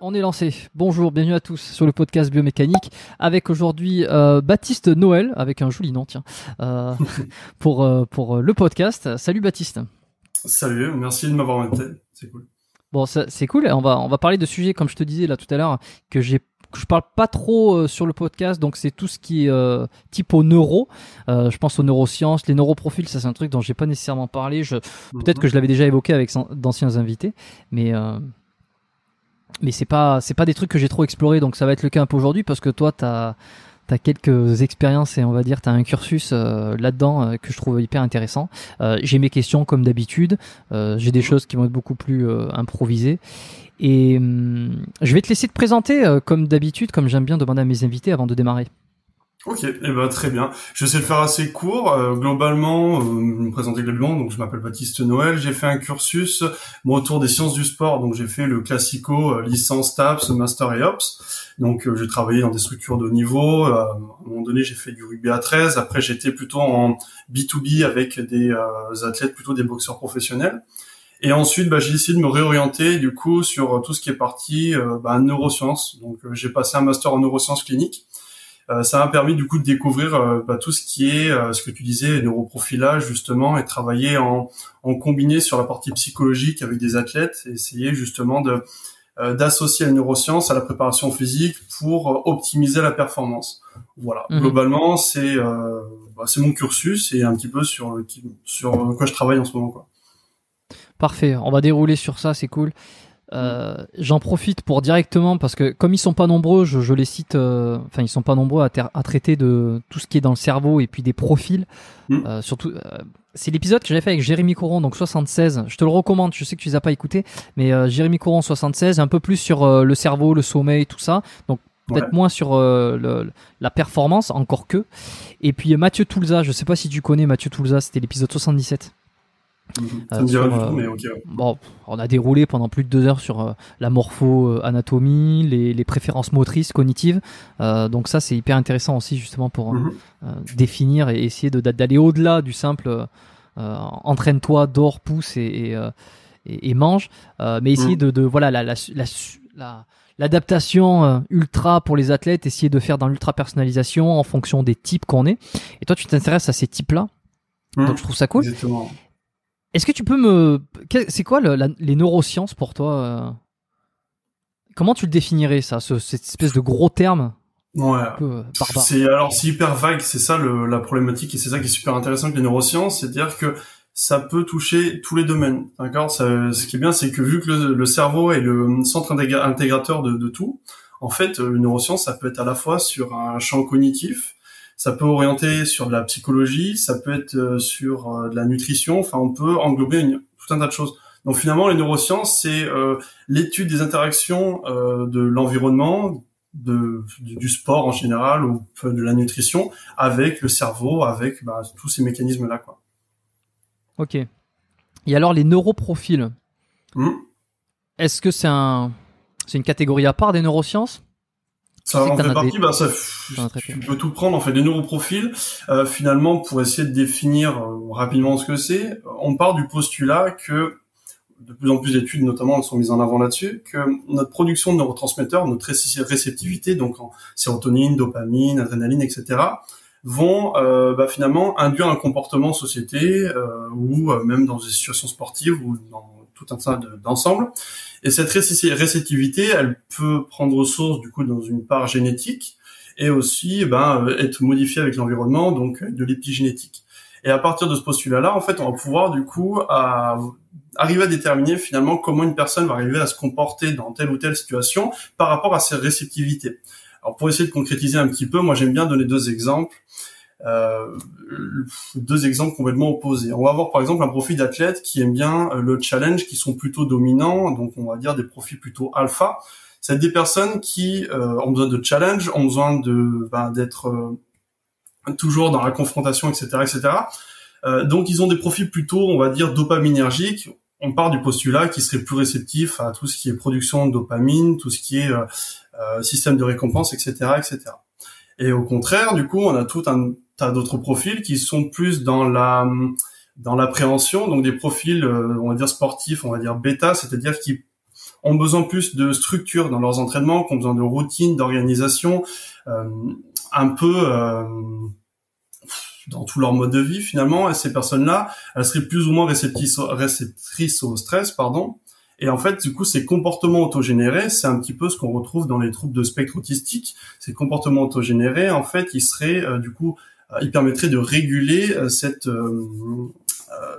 on est lancé. Bonjour, bienvenue à tous sur le podcast biomécanique avec aujourd'hui euh, Baptiste Noël avec un joli nom tiens euh, pour euh, pour le podcast. Salut Baptiste. Salut, merci de m'avoir invité, c'est cool. Bon, c'est cool. On va on va parler de sujets comme je te disais là tout à l'heure que j'ai je parle pas trop euh, sur le podcast, donc c'est tout ce qui est euh, type au neuro. Euh, je pense aux neurosciences, les neuroprofils, ça c'est un truc dont j'ai pas nécessairement parlé. Je, mhm. peut-être que je l'avais déjà évoqué avec d'anciens invités, mais mais c'est pas c'est pas des trucs que j'ai trop exploré, donc ça va être le cas un peu aujourd'hui parce que toi t'as T'as quelques expériences et on va dire tu as un cursus euh, là-dedans euh, que je trouve hyper intéressant. Euh, j'ai mes questions comme d'habitude, j'ai des choses qui vont être beaucoup plus improvisées. Et hum, je vais te laisser te présenter comme d'habitude, comme j'aime bien demander à mes invités avant de démarrer. Ok, et eh ben très bien. Je vais essayer de faire assez court. Euh, globalement, euh, je me présenter globalement. Donc, je m'appelle Baptiste Noël. J'ai fait un cursus, autour des sciences du sport. Donc, j'ai fait le classico, euh, licence TAPS, master et ops. Donc, j'ai travaillé dans des structures de haut niveau. à un moment donné, j'ai fait du rugby à 13. Après, j'étais plutôt en B2B avec des athlètes, plutôt des boxeurs professionnels. Et ensuite, bah, j'ai décidé de me réorienter du coup sur tout ce qui est parti bah, neurosciences. Donc, j'ai passé un master en neurosciences cliniques euh, ça m'a permis du coup de découvrir euh, bah, tout ce qui est euh, ce que tu disais neuroprofilage justement et travailler en, en combiné sur la partie psychologique avec des athlètes, et essayer justement de d'associer la neuroscience à la préparation physique pour optimiser la performance. Voilà, mhm. globalement, c'est bah, c'est mon cursus et un petit peu sur sur quoi je travaille en ce moment quoi. Parfait, on va dérouler sur ça, c'est cool. Euh, mm. J'en profite pour directement parce que comme ils sont pas nombreux, je, je les cite. Euh, enfin, ils sont pas nombreux à, à, traiter de tout ce qui est dans le cerveau et puis des profils. Mm. Euh, surtout, c'est l'épisode que j'avais fait avec Jérémy Coron, donc 76. Je te le recommande. Je sais que tu les as pas écoutés, mais Jérémy Coron 76, un peu plus sur le cerveau, le sommeil, tout ça. Donc peut-être moins sur la performance, encore que. Et puis Mathieu Toulza, je sais pas si tu connais Mathieu Toulza, c'était l'épisode 77 bon, on a déroulé pendant plus de deux heures sur euh, la morpho-anatomie, euh, les, préférences motrices, cognitives. Euh, donc ça, c'est hyper intéressant aussi justement pour mhm. définir et essayer d'aller au-delà du simple entraîne-toi, dors, pousse et, et, mange, mais essayer mhm. de, de, voilà la, l'adaptation ultra pour les athlètes, essayer de faire dans l'ultra personnalisation en fonction des types qu'on est. Et toi, tu t'intéresses à ces types-là. Mhm. donc je trouve ça cool. Est-ce que tu peux me. C'est quoi les neurosciences pour toi euh? Comment tu le définirais, ça, cette espèce de gros terme Ouais. Euh, c'est alors c'est hyper vague, c'est ça la problématique et c'est ça qui est super intéressant avec les neurosciences, c'est-à-dire que ça peut toucher tous les domaines, d'accord Ce qui est bien, c'est que vu que le, cerveau est le centre intégrateur de, de, tout, en fait, euh, une neuroscience, ça peut être à la fois sur un champ cognitif, ça peut orienter sur de la psychologie, ça peut être euh, sur euh, de la nutrition. Enfin, on peut englober tout un tas de choses. Donc finalement, les neurosciences, c'est euh, l'étude des interactions de l'environnement, de, du, sport en général ou de la nutrition avec le cerveau, avec bah, tous ces mécanismes-là. Quoi. Ok. Et alors les neuroprofiles mmh. Est-ce que c'est, un, c'est une catégorie à part des neurosciences ça en fait partie, bah, ça, tu peux tout prendre, en fait, des nouveaux profils. Euh, finalement, pour essayer de définir euh, rapidement ce que c'est, on part du postulat que de plus en plus d'études, notamment, sont mises en avant là-dessus, que notre production de neurotransmetteurs, notre réceptivité, donc en sérotonine, dopamine, adrénaline, etc., vont euh, bah, finalement induire un comportement société ou même dans des situations sportives ou dans tout un tas d'ensembles. Et cette réceptivité, elle peut prendre source du coup dans une part génétique et aussi ben, être modifiée avec l'environnement, donc de l'épigénétique. Et à partir de ce postulat-là, en fait, on va pouvoir du coup arriver à déterminer finalement comment une personne va arriver à se comporter dans telle ou telle situation par rapport à ses réceptivité. Alors pour essayer de concrétiser un petit peu, moi j'aime bien donner deux exemples. Euh, deux exemples complètement opposés. On va avoir par exemple un profil d'athlète qui aime bien euh, le challenge, qui sont plutôt dominants, donc on va dire des profils plutôt alpha. C'est des personnes qui euh, ont besoin de challenge, ont besoin de ben, d'être toujours dans la confrontation, etc., etc. Euh, donc ils ont des profils plutôt, on va dire, dopaminergiques. On part du postulat qui serait plus réceptif à tout ce qui est production de dopamine, tout ce qui est euh, système de récompense, etc., etc. Et au contraire, du coup, on a tout un as d'autres profils qui sont plus dans la dans l'appréhension, donc des profils, euh, on va dire sportifs, on va dire bêta, c'est-à-dire qui ont besoin plus de structure dans leurs entraînements, qui ont besoin de routine, d'organisation, euh, un peu euh, dans tout leur mode de vie finalement. Et ces personnes-là, elles seraient plus ou moins réceptrices, au stress, pardon. Et en fait, du coup, ces comportements autogénérés, c'est un petit peu ce qu'on retrouve dans les troubles de spectre autistique. Ces comportements autogénérés, en fait, ils seraient du coup euh, il permettrait de réguler euh, cette euh,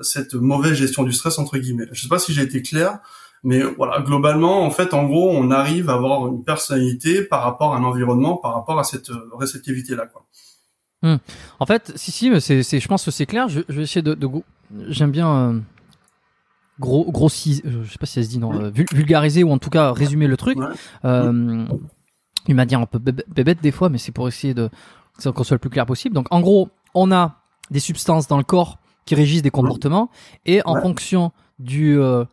cette mauvaise gestion du stress entre guillemets. Je sais pas si j'ai été clair, mais voilà, globalement, en fait, en gros, on arrive à avoir une personnalité par rapport à un environnement, par rapport à cette réceptivité là, quoi. Hmm. En fait, si si, c'est, je pense que c'est clair. Je, vais essayer de, de j'aime bien euh, gros grossi, je sais pas si ça se dit non, vulgariser ou en tout cas résumer le truc. il Euh, dit un peu bébête des fois, mais c'est pour essayer de c'est qu'on soit le plus clair possible. Donc, en gros, on a des substances dans le corps qui régissent des comportements et en fonction du euh,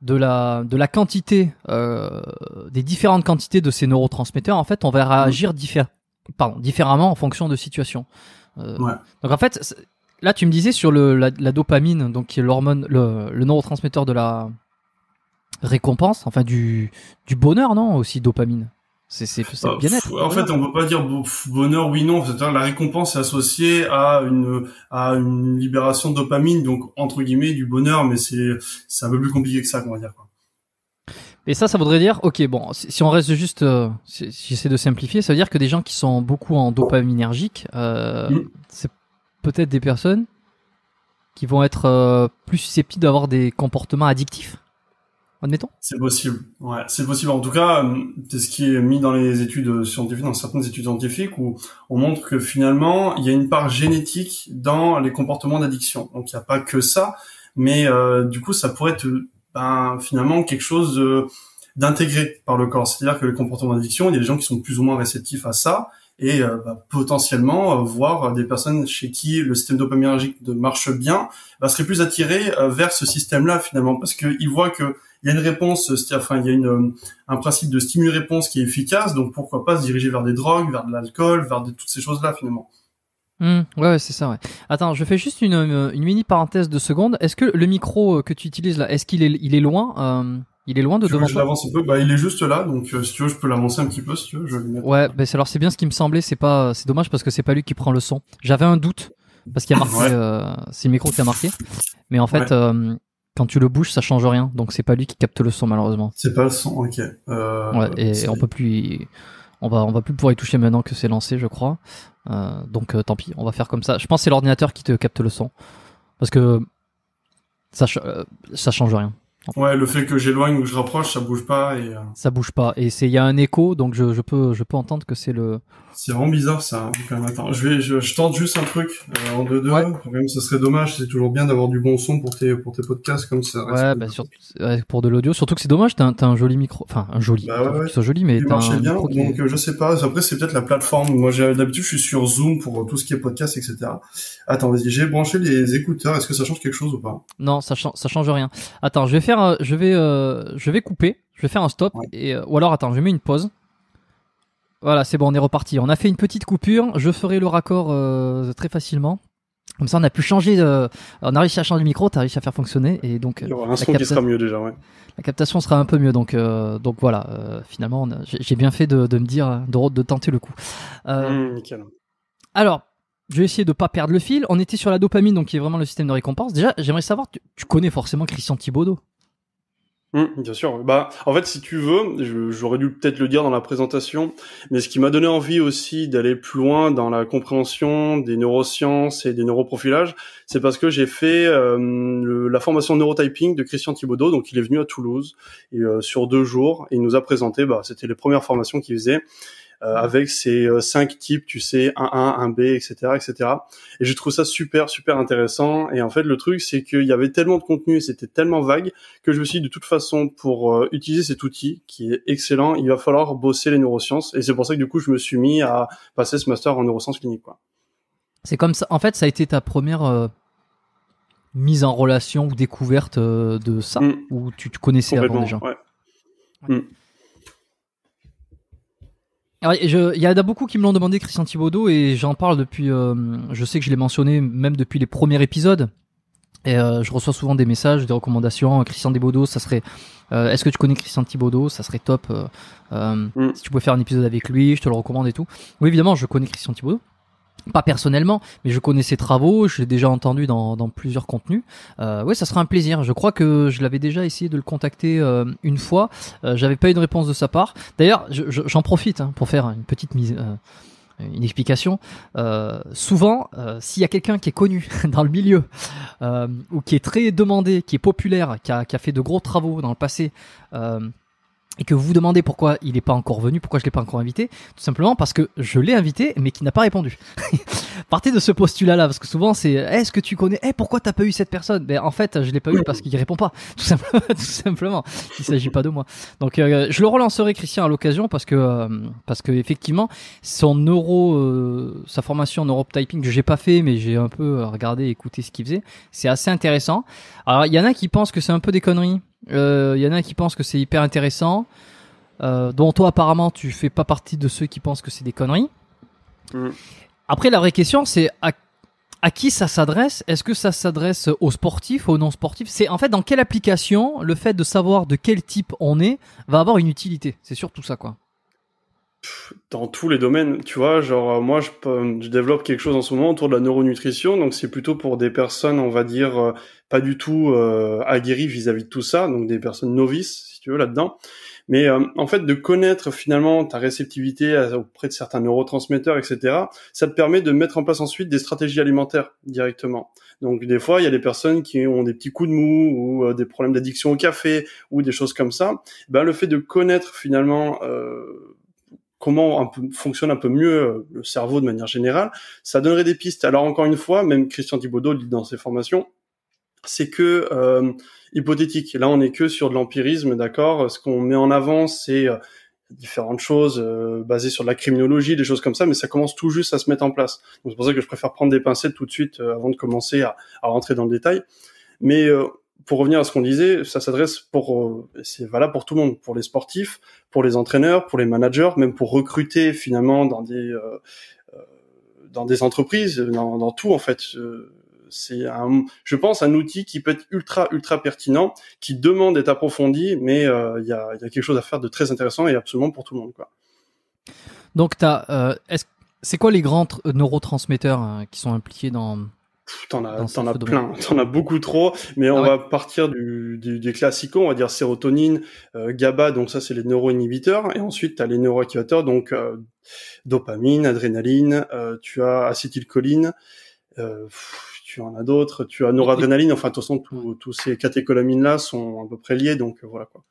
de la de la quantité euh, des différentes quantités de ces neurotransmetteurs, en fait, on va réagir mm. pardon, différemment en fonction de situation. Euh, donc en fait, là, tu me disais sur le, la, dopamine, donc qui est l'hormone, le, le neurotransmetteur de la récompense, enfin du, du bonheur, non Aussi dopamine. C'est bah, bien En fait, on peut pas dire bonheur oui non. La récompense est associée à une une libération de dopamine, donc entre guillemets du bonheur, mais c'est un peu plus compliqué que ça, qu'on va dire. Et ça, ça voudrait dire, ok, bon, si on reste juste, euh, si j'essaie de simplifier, ça veut dire que des gens qui sont beaucoup en dopaminergique, euh, mm. c'est peut-être des personnes qui vont être euh, plus susceptibles d'avoir des comportements addictifs admettons C'est possible. Ouais, c'est possible. En tout cas, euh, c'est ce qui est mis dans les études euh, scientifiques, dans certaines études scientifiques, où on montre que finalement, il y a une part génétique dans les comportements d'addiction. Donc, il n'y a pas que ça, mais euh, du coup, ça pourrait être ben, finalement quelque chose d'intégré par le corps. C'est-à-dire que les comportements d'addiction, il y a des gens qui sont plus ou moins réceptifs à ça, et euh, bah, potentiellement euh, voir euh, des personnes chez qui le système dopaminergique marche bien bah, seraient plus attirées vers ce système-là finalement parce qu'ils voient que il y a une réponse, enfin il y a un principe de stimule réponse qui est efficace, donc pourquoi pas se diriger vers des drogues, vers de l'alcool, vers toutes ces choses-là finalement. Mmh, ouais, ouais c'est ça. Ouais. Attends, je fais juste une, mini parenthèse de seconde. Est-ce que le micro que tu utilises là, est-ce qu'il est, il est loin il est loin de demander. Bah, il est juste là, donc euh, si tu veux, je peux l'avancer un petit peu, si tu veux. ouais, bah, alors c'est bien ce qui me semblait. C'est pas, c'est dommage parce que c'est pas lui qui prend le son. J'avais un doute parce qu'il a marqué, euh, c'est le micro qui a marqué, mais en fait, euh, quand tu le bouges, ça change rien. Donc c'est pas lui qui capte le son malheureusement. C'est pas le son, ok. ouais, et on peut plus, on va, on va plus pouvoir y toucher maintenant que c'est lancé, je crois. donc tant pis, on va faire comme ça. Je pense que c'est l'ordinateur qui te capte le son parce que ça, ça change rien. Ouais, le fait que j'éloigne ou que je rapproche, ça bouge pas et. Euh, ça bouge pas et c'est il y a un écho, donc je, je peux je peux entendre que c'est le c'est vraiment bizarre ça. Hein, euh, attends, je, vais, je, tente juste un truc euh, en deux deux. Ouais. Même ça serait dommage, c'est toujours bien d'avoir du bon son pour tes, pour tes podcasts comme ça. Ouais, bah surtout pour de l'audio. Surtout que c'est dommage, t'as un, un, joli micro. Enfin, un joli. Bah ouais, ouais. joli, mais t'as bien, Donc euh, je sais pas. Après, c'est peut-être la plateforme. Moi, d'habitude, je suis sur Zoom pour tout ce qui est podcast, etc. Attends, vas-y, j'ai branché les écouteurs. Est-ce que ça change quelque chose ou pas Non, ça, change, ça change rien. Attends, je vais faire. Je vais, je vais couper. Je vais faire un stop. Et, ou alors, attends, je mets une pause. Voilà, c'est bon, on est reparti. On a fait une petite coupure. Je ferai le raccord euh, très facilement. Comme ça, on a pu changer. De... On a réussi à changer le micro, t'as réussi à faire fonctionner, et donc Il y euh, un son qui sera mieux déjà. Ouais. La captation sera un peu mieux, donc euh, donc voilà. finalement, j'ai bien fait de, me dire hein, de, de tenter le coup. Mmh, alors, je vais essayer de pas perdre le fil. On était sur la dopamine, donc qui est vraiment le système de récompense. Déjà, j'aimerais savoir, tu, tu, connais forcément Christian Thibaudot Mmh, bien sûr. Bah, en fait, si tu veux, j'aurais dû peut-être le dire dans la présentation, mais ce qui m'a donné envie aussi d'aller plus loin dans la compréhension des neurosciences et des neuroprofilages, c'est parce que j'ai fait euh, la formation neurotyping de Christian Thibaudot. Donc, il est venu à Toulouse et, euh, sur deux jours et il nous a présenté. Bah, c'était les premières formations qu'il faisait euh, avec ces euh, cinq types, tu sais, 1 A, un B, etc., etc. Et je trouve ça super, super intéressant. Et en fait, le truc, c'est qu'il y avait tellement de contenu et c'était tellement vague que je me suis dit, de toute façon, pour euh, utiliser cet outil qui est excellent, il va falloir bosser les neurosciences. Et c'est pour ça que du coup, je me suis mis à passer ce master en neurosciences cliniques. Quoi. C'est comme ça. En fait, ça a été ta première mise en relation ou découverte de ça, où mm. ou tu te connaissais avant déjà. Ouais. Mm. Il y en a beaucoup qui me l'ont demandé, Christian Thibaudot, et j'en parle depuis. Euh, je sais que je l'ai mentionné même depuis les premiers épisodes. Et euh, je reçois souvent des messages, des recommandations. Christian Thibaudot, ça serait. Euh, est-ce que tu connais Christian Thibaudot Ça serait top. Mm. Si tu pouvais faire un épisode avec lui, je te le recommande et tout. Oui, évidemment, je connais Christian Thibaudot pas personnellement, mais je connais ses travaux, je l'ai déjà entendu dans, plusieurs contenus. Euh, oui, ça sera un plaisir. Je crois que je l'avais déjà essayé de le contacter euh, une fois. Euh, J'avais pas eu de réponse de sa part. D'ailleurs, j'en profite hein, pour faire une petite mise. Euh, une explication. Euh, souvent, s'il y a quelqu'un qui est connu dans le milieu ou qui est très demandé, qui est populaire, qui a, qui a fait de gros travaux dans le passé, et que vous vous demandez pourquoi il n'est pas encore venu, pourquoi je ne l'ai pas encore invité, tout simplement parce que je l'ai invité mais qu'il n'a pas répondu. Partez de ce postulat-là, parce que souvent c'est eh, est-ce que tu connais, Eh pourquoi t'as pas eu cette personne ben, En fait, je l'ai pas eu parce qu'il répond pas, tout simplement. tout simplement. Il s'agit pas de moi. Donc euh, je le relancerai Christian à l'occasion parce que, euh, parce que effectivement, son euro, euh, sa formation en typing que j'ai pas fait mais j'ai un peu regardé, écouté ce qu'il faisait, c'est assez intéressant. Alors il y en a qui pensent que c'est un peu des conneries. Il euh, y en a qui pensent que c'est hyper intéressant, euh, dont toi apparemment tu fais pas partie de ceux qui pensent que c'est des conneries. Mm. Après, la vraie question, c'est à, à, qui ça s'adresse Est-ce que ça s'adresse aux sportifs, aux non-sportifs C'est en fait dans quelle application le fait de savoir de quel type on est va avoir une utilité. C'est surtout ça, quoi dans tous les domaines, tu vois, genre euh, moi je, je, développe quelque chose en ce moment autour de la neuronutrition, donc c'est plutôt pour des personnes, on va dire, euh, pas du tout euh, aguerries vis-à-vis de tout ça, donc des personnes novices, si tu veux, là-dedans. Mais euh, en fait, de connaître finalement ta réceptivité auprès de certains neurotransmetteurs, etc., ça te permet de mettre en place ensuite des stratégies alimentaires directement. Donc des fois, il y a des personnes qui ont des petits coups de mou ou des problèmes d'addiction au café ou des choses comme ça. Ben, le fait de connaître finalement... Euh, comment un fonctionne un peu mieux euh, le cerveau de manière générale, ça donnerait des pistes. Alors encore une fois, même Christian Thibaudot dit dans ses formations, c'est que euh, hypothétique. Là, on n'est que sur de l'empirisme, d'accord. Ce qu'on met en avant, c'est euh, différentes choses euh, basées sur de la criminologie, des choses comme ça, mais ça commence tout juste à se mettre en place. Donc c'est pour ça que je préfère prendre des pincettes tout de suite avant de commencer à, à, rentrer dans le détail. Mais euh, pour revenir à ce qu'on disait, ça s'adresse pour, euh, c'est valable pour tout le monde, pour les sportifs, pour les entraîneurs, pour les managers, même pour recruter finalement dans des euh, euh, dans des entreprises, dans, tout en fait. C'est je pense, un outil qui peut être ultra ultra pertinent, qui demande d'être approfondi, mais il y, a, y, a, quelque chose à faire de très intéressant et absolument pour tout le monde quoi. Donc t'as, est-ce, c'est quoi les grands neurotransmetteurs hein, qui sont impliqués dans T'en as, as plein, t'en as beaucoup trop, mais on ah va partir du, du, des classiques, on va dire sérotonine, euh, GABA, donc ça c'est les neuroinhibiteurs, et ensuite t'as les neuroactivateurs, donc euh, dopamine, adrénaline, euh, tu as acétylcholine, tu en as d'autres, tu as noradrénaline, enfin de toute façon tous ces catécholamines là sont à peu près liés, donc voilà quoi.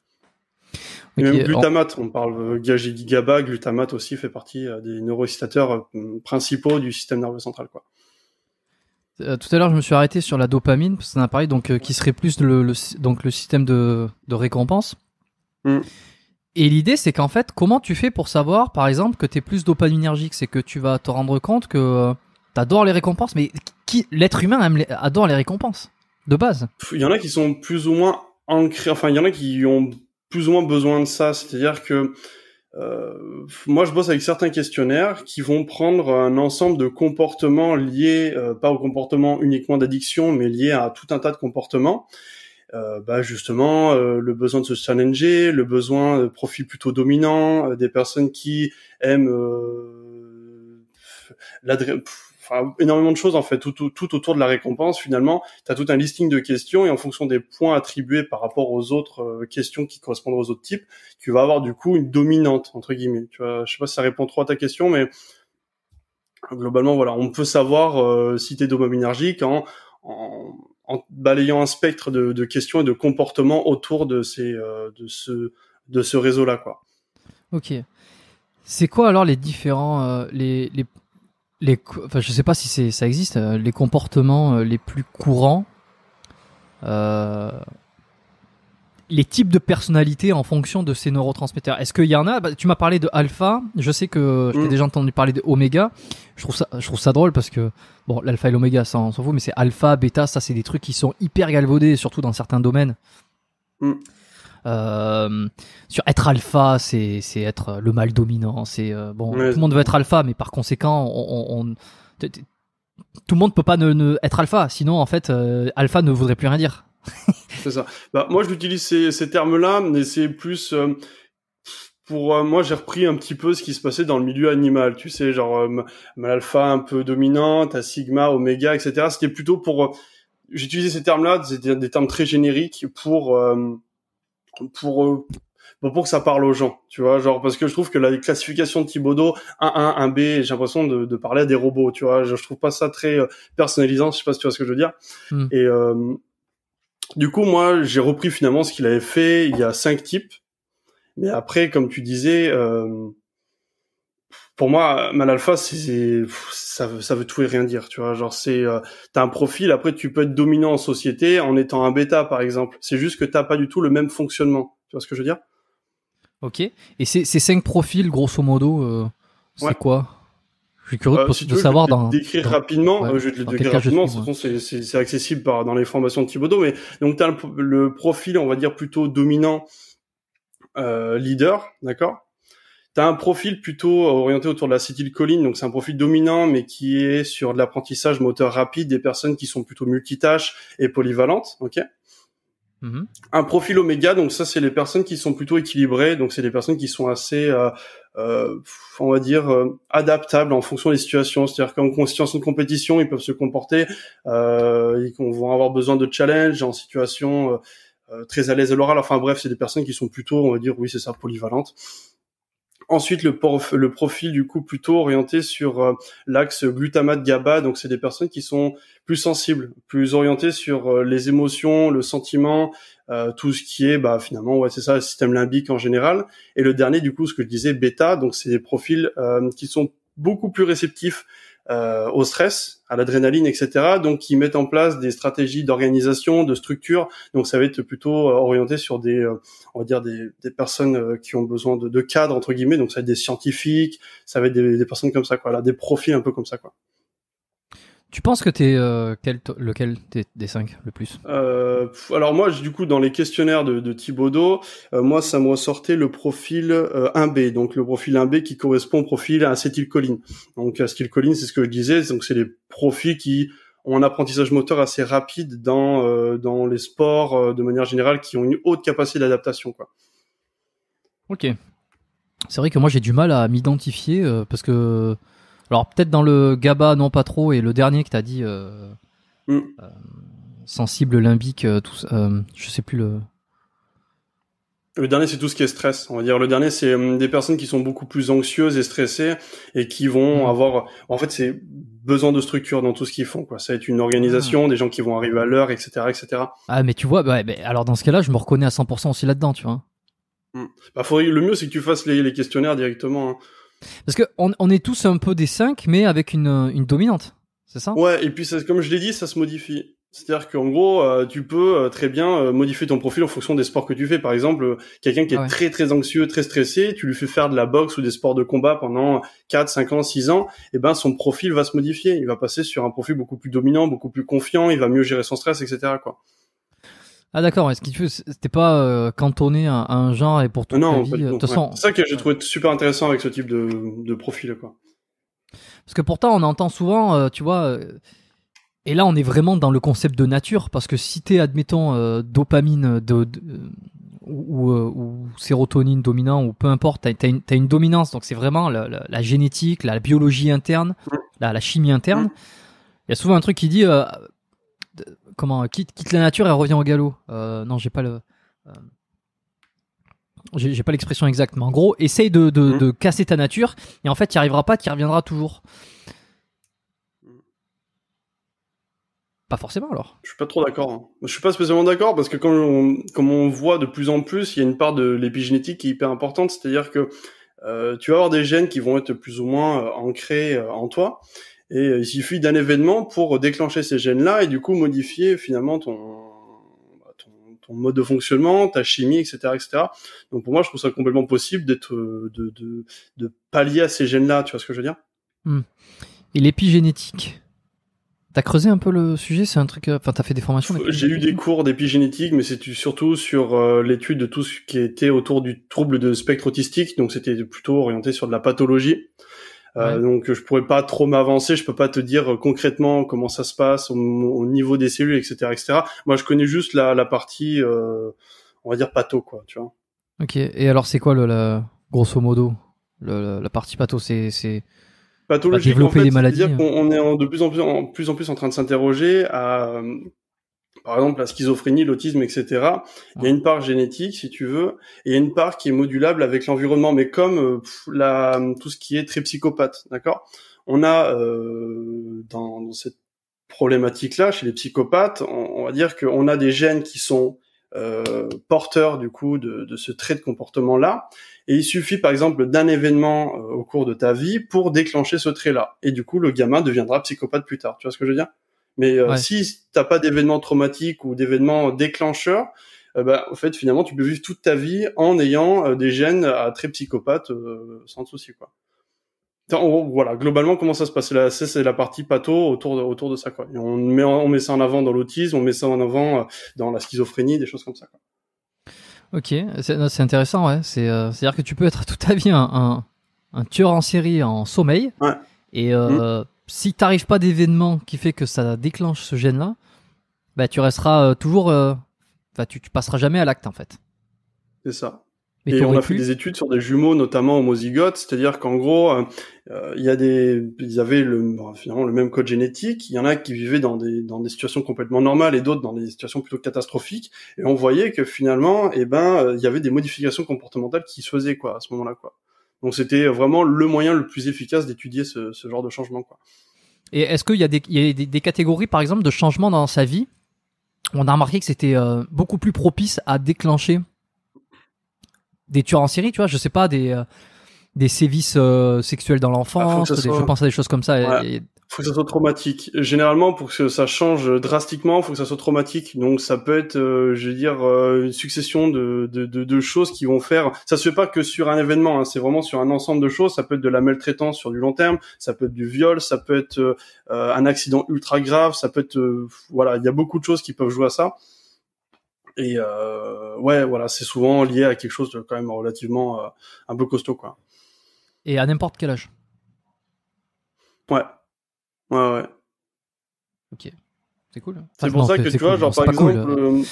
même glutamate, on parle GABA, glutamate aussi fait partie des neuroexcitateurs principaux du système nerveux central quoi. Euh, tout à l'heure, je me suis arrêté sur la dopamine, parce qu'on a parlé donc, euh, qui serait plus le, donc, le système de, de récompense. Mm. Et l'idée, c'est qu'en fait, comment tu fais pour savoir, par exemple, que tu es plus dopaminergique C'est que tu vas te rendre compte que euh, t'adores tu adores les récompenses, mais qui l'être humain aime adore les récompenses, de base. Il y en a qui sont plus ou moins ancrés, enfin, il y en a qui ont plus ou moins besoin de ça, c'est-à-dire que euh, moi, je bosse avec certains questionnaires qui vont prendre un ensemble de comportements liés, euh, pas au comportement uniquement d'addiction, mais liés à tout un tas de comportements. Euh, bah justement, euh, le besoin de se challenger, le besoin de profit plutôt dominants, des personnes qui aiment enfin, énormément de choses en fait, tout, tout, autour de la récompense finalement. Tu as tout un listing de questions et en fonction des points attribués par rapport aux autres euh, questions qui correspondent aux autres types, tu vas avoir du coup une dominante entre guillemets. Tu vois, je sais pas si ça répond trop à ta question, mais globalement voilà, on peut savoir euh, si tu es dopaminergique en, en, balayant un spectre de, questions et de comportements autour de ces euh, de ce de ce réseau là quoi. Ok. C'est quoi alors les différents les, les, je ne je sais pas si ça existe, euh, les comportements euh, les plus courants, euh, les types de personnalités en fonction de ces neurotransmetteurs. Est-ce qu'il y en a bah, Tu m'as parlé de alpha. Je sais que j'ai mm. déjà entendu parler de oméga. Je trouve ça, je trouve ça drôle parce que bon, l'alpha et l'oméga, ça on s'en fout, mais c'est alpha, bêta, ça c'est des trucs qui sont hyper galvaudés, surtout dans certains domaines. Mm. Euh, sur être alpha, c'est être euh, le mal dominant. C'est euh, bon, tout le monde veut être alpha, mais par conséquent, on, tout le monde peut pas ne, être alpha. Sinon, en fait, alpha ne voudrait plus rien dire. c'est ça. Bah, moi, j'utilise ces, ces termes-là, mais c'est plus pour moi j'ai repris un petit peu ce qui se passait dans le milieu animal tu sais genre euh, alpha un peu dominante à sigma oméga etc est plutôt pour j'utilise j'utilisais ces termes là des, des termes très génériques pour pour eux pour que ça parle aux gens, tu vois, genre parce que je trouve que la classification de Thibaudot 1 1 1B, j'ai l'impression de, parler à des robots, tu vois, je, trouve pas ça très euh, personnalisant, je sais pas si tu vois ce que je veux dire. Hmm. Et euh, du coup, moi, j'ai repris finalement ce qu'il avait fait il y a cinq types, mais après, comme tu disais, euh, pour moi, Malalpha, c'est ça, ça veut tout et rien dire, tu vois. Genre, c'est euh, un profil, après tu peux être dominant en société en étant un bêta, par exemple. C'est juste que tu n'as pas du tout le même fonctionnement. Tu vois ce que je veux dire Ok. Et ces, cinq profils, grosso modo, euh, c'est quoi Je suis curieux de, si savoir. Je vais dans, décrire rapidement. je vais le décrire C'est accessible dans les formations de Thibaudot. Mais donc tu as le profil, on va dire plutôt dominant, euh, leader, d'accord T'as un profil plutôt euh, orienté autour de la City-Colline, donc c'est un profil dominant, mais qui est sur de l'apprentissage moteur rapide des personnes qui sont plutôt multitâches et polyvalentes, ok mhm. Un profil oméga, donc ça c'est les personnes qui sont plutôt équilibrées, donc c'est des personnes qui sont assez, euh, euh, on va dire, adaptables en fonction des situations. C'est-à-dire qu'en conscience de compétition, ils peuvent se comporter, ils vont avoir besoin de challenge en situation très à l'aise à l'oral. Enfin bref, c'est des personnes qui sont plutôt, on va dire, oui c'est ça, polyvalentes. Ensuite, le, profil du coup plutôt orienté sur euh, l'axe glutamate GABA. Donc, c'est des personnes qui sont plus sensibles, plus orientées sur euh, les émotions, le sentiment, euh, tout ce qui est bah, finalement, ouais, c'est ça, le système limbique en général. Et le dernier, du coup, ce que je disais, bêta. Donc, c'est des profils qui sont beaucoup plus réceptifs euh, au stress, à l'adrénaline, etc. Donc, ils mettent en place des stratégies d'organisation, de structure. Donc, ça va être plutôt euh, orienté sur des, euh, on va dire des, des personnes qui ont besoin de, de cadres entre guillemets. Donc, ça va être des scientifiques, ça va être des, des personnes comme ça, quoi, là, des profils un peu comme ça, quoi. Tu penses que t'es euh, quel lequel des cinq le plus euh, Alors moi, du coup, dans les questionnaires de, Thibaudot, euh, moi, ça me ressortait le profil 1B, donc le profil 1B qui correspond au profil acétylcholine. Donc acétylcholine, c'est ce que je disais, donc c'est les profils qui ont un apprentissage moteur assez rapide dans dans les sports de manière générale, qui ont une haute capacité d'adaptation, quoi. Ok. C'est vrai que moi, j'ai du mal à m'identifier parce que alors peut-être dans le GABA, non pas trop, et le dernier que as dit, euh, mm. euh, sensible, limbique, euh, tout, je sais plus le. Le dernier, c'est tout ce qui est stress. On va dire le dernier, c'est hum, des personnes qui sont beaucoup plus anxieuses et stressées et qui vont mm. avoir, en fait, c'est besoin de structure dans tout ce qu'ils font. Quoi. Ça va être une organisation, ah. des gens qui vont arriver à l'heure, etc., etc. Ah, mais tu vois, bah, alors dans ce cas-là, je me reconnais à 100% aussi là-dedans, tu vois. Hein. Mm. Bah, le mieux, c'est que tu fasses les, questionnaires directement. Hein. Parce qu'on on est tous un peu des 5, mais avec une, une dominante, c'est ça Ouais, et puis comme je l'ai dit, ça se modifie. C'est-à-dire qu'en gros, euh, tu peux euh, très bien euh, modifier ton profil en fonction des sports que tu fais. Par exemple, quelqu'un qui est ah très très anxieux, très stressé, tu lui fais faire de la boxe ou des sports de combat pendant 4, 5 ans, 6 ans, eh ben son profil va se modifier. Il va passer sur un profil beaucoup plus dominant, beaucoup plus confiant, il va mieux gérer son stress, etc. Quoi. Ah d'accord, est-ce que tu c'était pas euh, cantonné à, un genre et pour toute non, ta vie. Euh, c'est ça que j'ai trouvé super intéressant avec ce type de, de profil quoi. Parce que pourtant on entend souvent, euh, tu vois, et là on est vraiment dans le concept de nature parce que si t'es admettons dopamine de, ou, sérotonine dominant ou peu importe, t'as as une, dominance donc c'est vraiment la, génétique, la biologie interne, mm. la, chimie interne. Mm. Il y a souvent un truc qui dit comment quitte, la nature et revient au galop. Euh, non, j'ai pas le. Euh, j'ai pas l'expression exacte, mais en gros, essaye de, mmh. casser ta nature, et en fait, tu n'y arriveras pas, tu reviendras toujours. Pas forcément alors. Je suis pas trop d'accord. Hein. Je suis pas spécialement d'accord parce que comme on, voit de plus en plus, il y a une part de l'épigénétique qui est hyper importante, c'est-à-dire que euh, tu vas avoir des gènes qui vont être plus ou moins ancrés en toi, et euh, il suffit d'un événement pour déclencher ces gènes-là et du coup modifier finalement ton, bah, ton, mode de fonctionnement, ta chimie, etc., etc. Donc pour moi, je trouve ça complètement possible d'être euh, de, de, pallier à ces gènes-là. Tu vois ce que je veux dire hmm. Et l'épigénétique T'as creusé un peu le sujet, c'est un truc. Euh, enfin, t'as fait des formations. J'ai eu des cours d'épigénétique, mais c'est surtout sur l'étude de tout ce qui était autour du trouble de spectre autistique. Donc, c'était plutôt orienté sur de la pathologie. Euh, donc je pourrais pas trop m'avancer, je peux pas te dire euh, concrètement comment ça se passe au, niveau des cellules, etc., etc. Moi je connais juste la, la partie, euh, on va dire pato quoi, tu vois. Ok. Et alors c'est quoi le, grosso modo le, la partie pato C'est c'est. développer en des maladies. Hein. on, est de plus en plus, en plus en plus en train de s'interroger à euh, par exemple la schizophrénie, l'autisme, etc. Il y a une part génétique, si tu veux, et il y a une part qui est modulable avec l'environnement, mais comme euh, la, tout ce qui est très psychopathe, d'accord On a euh, dans, cette problématique-là, chez les psychopathes, on, va dire qu'on a des gènes qui sont euh, porteurs du coup de, de, ce trait de comportement-là, et il suffit par exemple d'un événement au cours de ta vie pour déclencher ce trait-là, et du coup le gamin deviendra psychopathe plus tard. Tu vois ce que je veux dire mais euh, si tu si t'as pas d'événements traumatiques ou d'événements déclencheurs, euh, en bah, fait, finalement, tu peux vivre toute ta vie en ayant euh, des gènes à très psychopathe euh, sans souci, quoi. voilà, globalement, comment ça se passe là, c'est la partie patho autour de, autour de ça, quoi. on met on met ça en avant dans l'autisme, on met ça en avant dans la schizophrénie, des choses comme ça, Ok, c'est intéressant, ouais. C'est à dire que tu peux être toute ta vie un, un, tueur en série en sommeil. Et mmh si tu n'arrives pas d'événement qui fait que ça déclenche ce gène-là, bah, tu resteras euh, toujours. Euh, tu, passeras jamais à l'acte, en fait. C'est ça. et on a fait des études sur des jumeaux, notamment homozygotes, c'est-à-dire qu'en gros, euh, il y a des, ils avaient le, finalement le même code génétique. Il y en a qui vivaient dans des dans des situations complètement normales et d'autres dans des situations plutôt catastrophiques. Et on voyait que finalement, eh ben, il y avait des modifications comportementales qui se faisaient quoi à ce moment-là quoi. Donc c'était vraiment le moyen le plus efficace d'étudier ce, genre de changement. Quoi. Et est-ce qu'il y a, des, il y a des, catégories, par exemple, de changements dans sa vie On a remarqué que c'était euh, beaucoup plus propice à déclencher des tueurs en série, tu vois, je sais pas, des, euh, des sévices euh, sexuels dans ah, l'enfance, je pense à des choses comme ça. Faut que ça soit traumatique. Généralement, pour que ça change drastiquement, faut que ça soit traumatique. Donc, ça peut être, euh, je veux dire, euh, une succession de, de, de, de, choses qui vont faire. Ça se fait pas que sur un événement. Hein. c'est vraiment sur un ensemble de choses. Ça peut être de la maltraitance sur du long terme. Ça peut être du viol. Ça peut être euh, un accident ultra grave. Ça peut être, voilà, il y a beaucoup de choses qui peuvent jouer à ça. Et ouais, voilà, c'est souvent lié à quelque chose de quand même relativement un peu costaud, quoi. Et à n'importe quel âge. Ouais. Ouais, ouais. Ok. C'est cool. c'est pour ça que tu vois, genre par exemple, euh,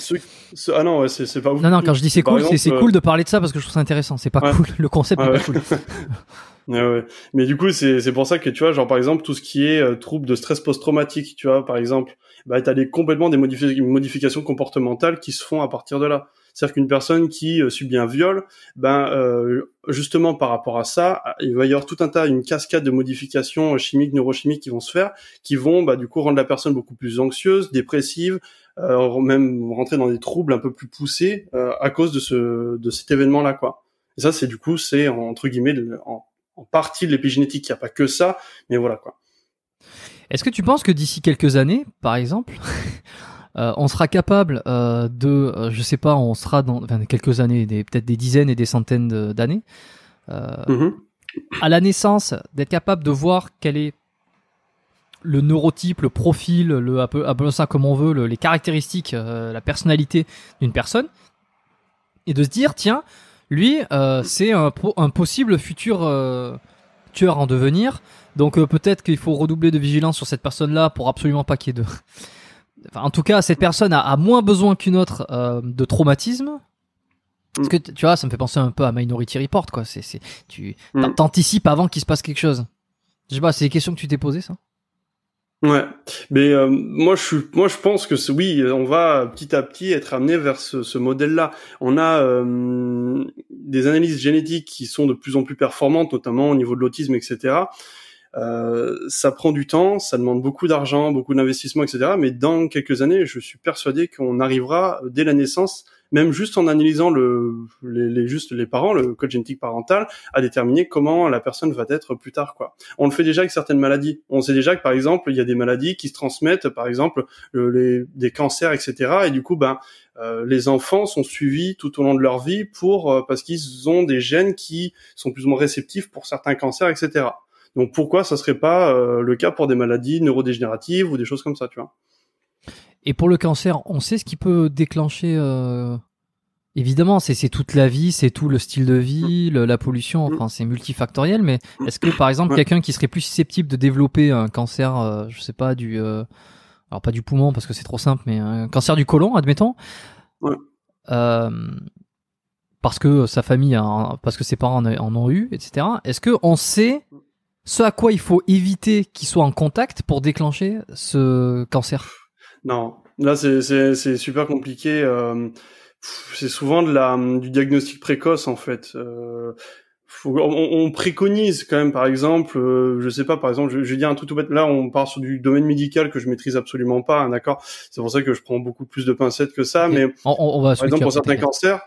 ah non, ouais, c'est pas. Non, non, quand je dis c'est cool, c'est cool euh, de parler de ça parce que je trouve ça intéressant. C'est pas cool, le concept pas cool. Mais du coup, c'est pour ça que tu vois, genre par exemple, tout ce qui est euh, trouble de stress post-traumatique, tu vois, par exemple, bah as des, complètement des modifications comportementales qui se font à partir de là. C'est-à-dire qu'une personne qui euh, subit un viol, ben euh, justement par rapport à ça, il va y avoir tout un tas, une cascade de modifications chimiques, neurochimiques qui vont se faire, qui vont bah, du coup rendre la personne beaucoup plus anxieuse, dépressive, euh, même rentrer dans des troubles un peu plus poussés à cause de ce de cet événement-là, quoi. Et ça, c'est du coup, c'est entre guillemets en, partie de l'épigénétique. Il n'y a pas que ça, mais voilà, quoi. Est-ce que tu penses que d'ici quelques années, par exemple, euh, on sera capable euh, de, euh, je sais pas, on sera dans quelques années, peut-être des dizaines et des centaines d'années, mhm. à la naissance, d'être capable de voir quel est le neurotype, le profil, le appelons ça comme on veut, les caractéristiques, la personnalité d'une personne, et de se dire tiens, lui, c'est un, possible futur tueur en devenir. Donc peut-être qu'il faut redoubler de vigilance sur cette personne-là pour absolument pas qu'il y ait de, en tout cas, cette personne a, moins besoin qu'une autre euh, de traumatisme. Parce mm. que tu vois, ça me fait penser un peu à Minority Report, quoi. C'est, tu mm. t'anticipes avant qu'il se passe quelque chose. Je sais pas, c'est des questions que tu t'es posées, ça Ouais, mais euh, moi je moi je pense que oui, on va petit à petit être amené vers ce, modèle-là. On a euh, des analyses génétiques qui sont de plus en plus performantes, notamment au niveau de l'autisme, etc. Euh, ça prend du temps, ça demande beaucoup d'argent, beaucoup d'investissement, etc. Mais dans quelques années, je suis persuadé qu'on arrivera dès la naissance, même juste en analysant le, les, juste les parents, le code génétique parental, à déterminer comment la personne va être plus tard. Quoi. On le fait déjà avec certaines maladies. On sait déjà que par exemple, il y a des maladies qui se transmettent, par exemple les, des cancers, etc. Et du coup, ben euh, les enfants sont suivis tout au long de leur vie pour euh, parce qu'ils ont des gènes qui sont plus ou moins réceptifs pour certains cancers, etc. Donc pourquoi ça serait pas euh, le cas pour des maladies neurodégénératives ou des choses comme ça, tu vois Et pour le cancer, on sait ce qui peut déclencher euh, Évidemment, c'est toute la vie, c'est tout le style de vie, mm. la pollution, mm. enfin c'est multifactoriel, mais mm. est-ce que par exemple quelqu'un qui serait plus susceptible de développer un cancer, je euh, je sais pas, du... alors pas du poumon parce que c'est trop simple, mais un cancer du côlon, admettons, parce que sa famille, parce que ses parents en, ont eu, etc. Est-ce que on sait ce à quoi il faut éviter qu'il soit en contact pour déclencher ce cancer Non, là c'est super compliqué. Euh, c'est souvent de la, du diagnostic précoce en fait. Euh, on, préconise quand même, par exemple, euh, je sais pas, par exemple, je, je dire un truc tout bête. Là, on part sur du domaine médical que je maîtrise absolument pas, hein, d'accord. C'est pour ça que je prends beaucoup plus de pincettes que ça. Mais on, va par exemple, pour certains cancers,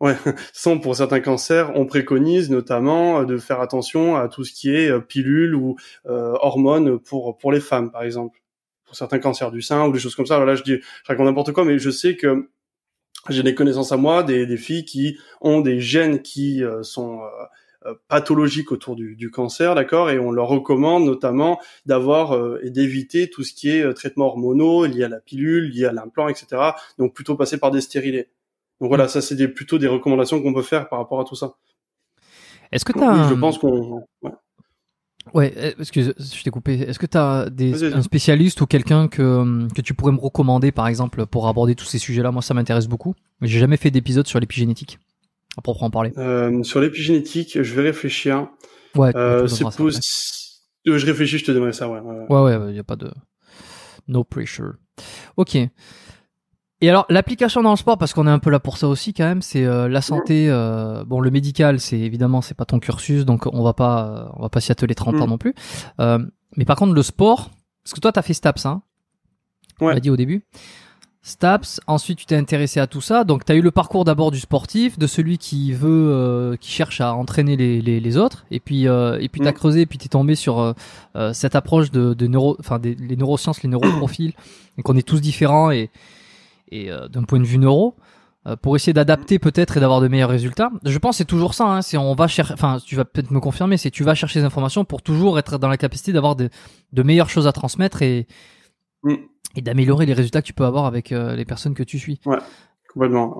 Ouais, sans pour certains cancers, on préconise notamment euh, de faire attention à tout ce qui est euh, pilules ou euh, hormones pour pour les femmes, par exemple, pour certains cancers du sein ou des choses comme ça. là, je dis, raconte n'importe quoi, mais je sais que j'ai des connaissances à moi, des, filles qui ont des gènes qui sont pathologiques autour du, cancer, d'accord, et on leur recommande notamment d'avoir et d'éviter tout ce qui est traitement hormonaux lié à la pilule, lié à l'implant, etc. Donc plutôt passer par des stérilés. Donc voilà, ça c'est plutôt des recommandations qu'on peut faire par rapport à tout ça. Est-ce que tu as... je pense qu'on... Ouais. Ouais, euh, excuse, je t'ai coupé. Est-ce que tu as des, un spécialiste ou quelqu'un que, hum, que tu pourrais me recommander, par exemple, pour aborder tous ces sujets-là Moi, ça m'intéresse beaucoup. mais J'ai jamais fait d'épisode sur l'épigénétique, à proprement parler. Euh, sur l'épigénétique, je vais réfléchir. Ouais, euh, c'est Je réfléchis, je te donnerai ça, ouais. Ouais, il n'y a pas de. No pressure. Ok. Et alors l'application dans le sport, parce qu'on est un peu là pour ça aussi quand même, c'est euh, la santé. Euh, bon, le médical, c'est évidemment c'est pas ton cursus, donc on va pas on va pas s'y atteler 30 ans mm. non plus. Euh, mais par contre le sport, parce que toi t'as fait Staps, hein ouais. On l'a dit au début. Staps, ensuite tu t'es intéressé à tout ça, donc t'as eu le parcours d'abord du sportif, de celui qui veut, euh, qui cherche à entraîner les, les, les autres, et puis et puis t'as mm. creusé, et puis t'es tombé sur cette approche de, de neuro, enfin des, les neurosciences, les neuroprofils, donc on est tous différents et et euh, d'un point de vue neuro euh, pour essayer d'adapter peut-être et d'avoir de meilleurs résultats. Je pense c'est toujours ça. Hein, c'est on va Enfin, tu vas peut-être me confirmer. C'est tu vas chercher des informations pour toujours être dans la capacité d'avoir de, de meilleures choses à transmettre et mm. et d'améliorer les résultats que tu peux avoir avec euh, les personnes que tu suis. Ouais, complètement.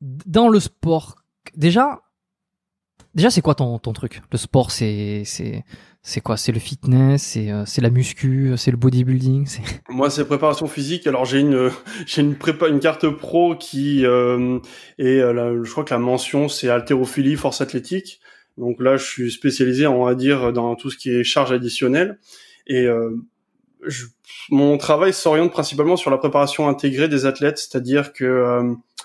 Dans le sport, déjà, déjà c'est quoi ton ton truc Le sport, c'est c'est quoi C'est le fitness, c'est euh, la muscu, euh, c'est le bodybuilding. Moi, c'est préparation physique. Alors j'ai une j'ai une prépa une carte pro qui euh, est euh, je crois que la mention c'est haltérophilie, force athlétique. Donc là, je suis spécialisé on va dire dans tout ce qui est charge additionnelle et mon travail s'oriente principalement sur la préparation intégrée des athlètes, c'est-à-dire que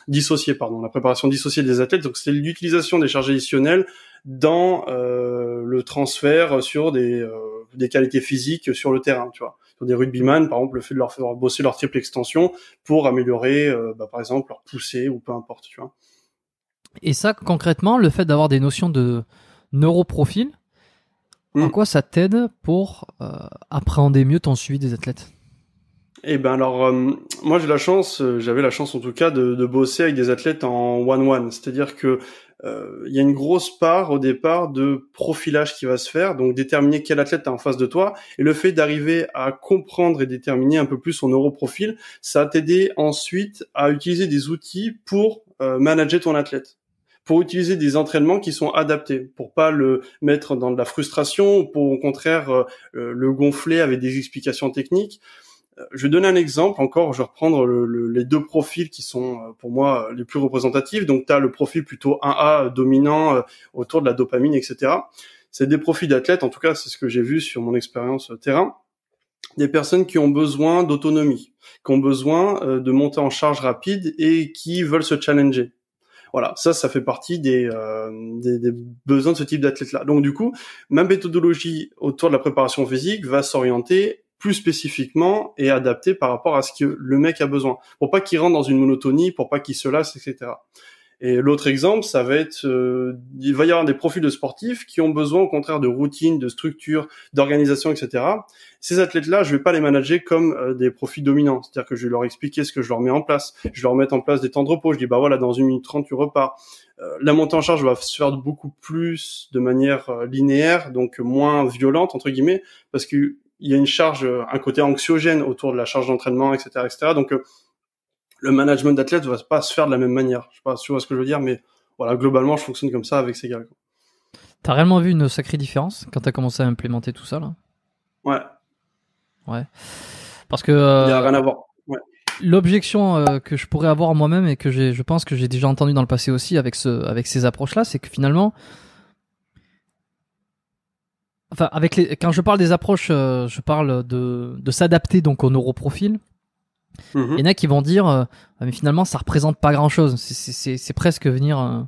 dissocié pardon, la préparation dissociée des athlètes. Donc c'est l'utilisation des charges additionnelles dans euh, le transfert sur des, euh, des qualités physiques sur le terrain, tu vois. Sur des rugbyman, par exemple, le fait de leur faire bosser leur triple extension pour améliorer, euh, bah, par exemple, leur poussée ou peu importe, tu vois. Et ça, concrètement, le fait d'avoir des notions de neuroprofil, en hmm. quoi ça t'aide pour appréhender mieux ton suivi des athlètes eh ben alors, euh, moi j'ai la chance, euh, j'avais la chance en tout cas de, bosser avec des athlètes en one-one, c'est-à-dire que euh, il y a une grosse part au départ de profilage qui va se faire, donc déterminer quel athlète t'as en face de toi, et le fait d'arriver à comprendre et déterminer un peu plus son neuroprofil, ça va t'aider ensuite à utiliser des outils pour manager ton athlète pour utiliser des entraînements qui sont adaptés, pour pas le mettre dans de la frustration, pour au contraire le gonfler avec des explications techniques. Je vais donner un exemple encore, je vais reprendre le, les deux profils qui sont euh, pour moi euh, les plus représentatifs. Donc tu as le profil plutôt 1A dominant euh, autour de la dopamine, etc. C'est des profils d'athlètes, en tout cas c'est ce que j'ai vu sur mon expérience terrain, des personnes qui ont besoin d'autonomie, qui ont besoin de monter en charge rapide et qui veulent se challenger. Voilà, ça, ça fait partie des, des, des besoins de ce type d'athlète-là. Donc du coup, ma méthodologie autour de la préparation physique va s'orienter plus spécifiquement et adapté par rapport à ce que le mec a besoin, pour pas qu'il rentre dans une monotonie, pour pas qu'il se lasse, etc. Et l'autre exemple, ça va être, euh, il va y avoir des profils de sportifs qui ont besoin au contraire de routine, de structure, d'organisation, etc. Ces athlètes-là, je vais pas les manager comme euh, des profils dominants, c'est-à-dire que je vais leur expliquer ce que je leur mets en place, je leur mets en place des temps de repos, je dis bah voilà, dans une minute trente tu repars. Euh, la montée en charge va se faire beaucoup plus de manière linéaire, donc moins violente entre guillemets, parce que il y a une charge, euh, un côté anxiogène autour de la charge d'entraînement, etc., Donc, euh, le management d'athlète ne va pas se faire de la même manière. Je sais pas si tu vois ce que je veux dire, mais voilà, globalement, je fonctionne comme ça avec ces gars. T'as réellement vu une sacrée différence quand t'as commencé à implémenter tout ça, là Ouais. Ouais. Parce que. Euh, il n'y a rien à voir. L'objection que je pourrais avoir moi-même et que je pense que j'ai déjà entendu dans le passé aussi avec, ce, avec ces approches-là, c'est que finalement, Enfin, avec les, quand je parle des approches, euh, je parle de, de s'adapter donc au neuroprofil. Mhm. Il y en a qui vont dire, euh, ah, mais finalement, ça représente pas grand chose. C'est presque venir euh,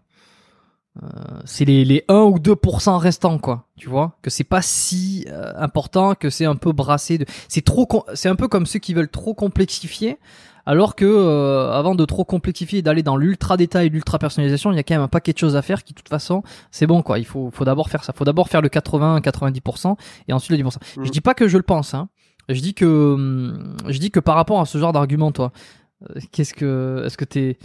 euh, c'est les, les 1 ou 2% restants quoi tu vois que c'est pas si euh, important que c'est un peu brassé de c'est trop c'est un peu comme ceux qui veulent trop complexifier alors que euh, avant de trop complexifier et d'aller dans l'ultra détail l'ultra personnalisation il y a quand même un paquet de choses à faire qui de toute façon c'est bon quoi il faut faut d'abord faire ça faut d'abord faire le 80 90% et ensuite le 10% mmh. je dis pas que je le pense hein. je dis que hum, je dis que par rapport à ce genre d'argument toi qu'est-ce que est-ce que t'es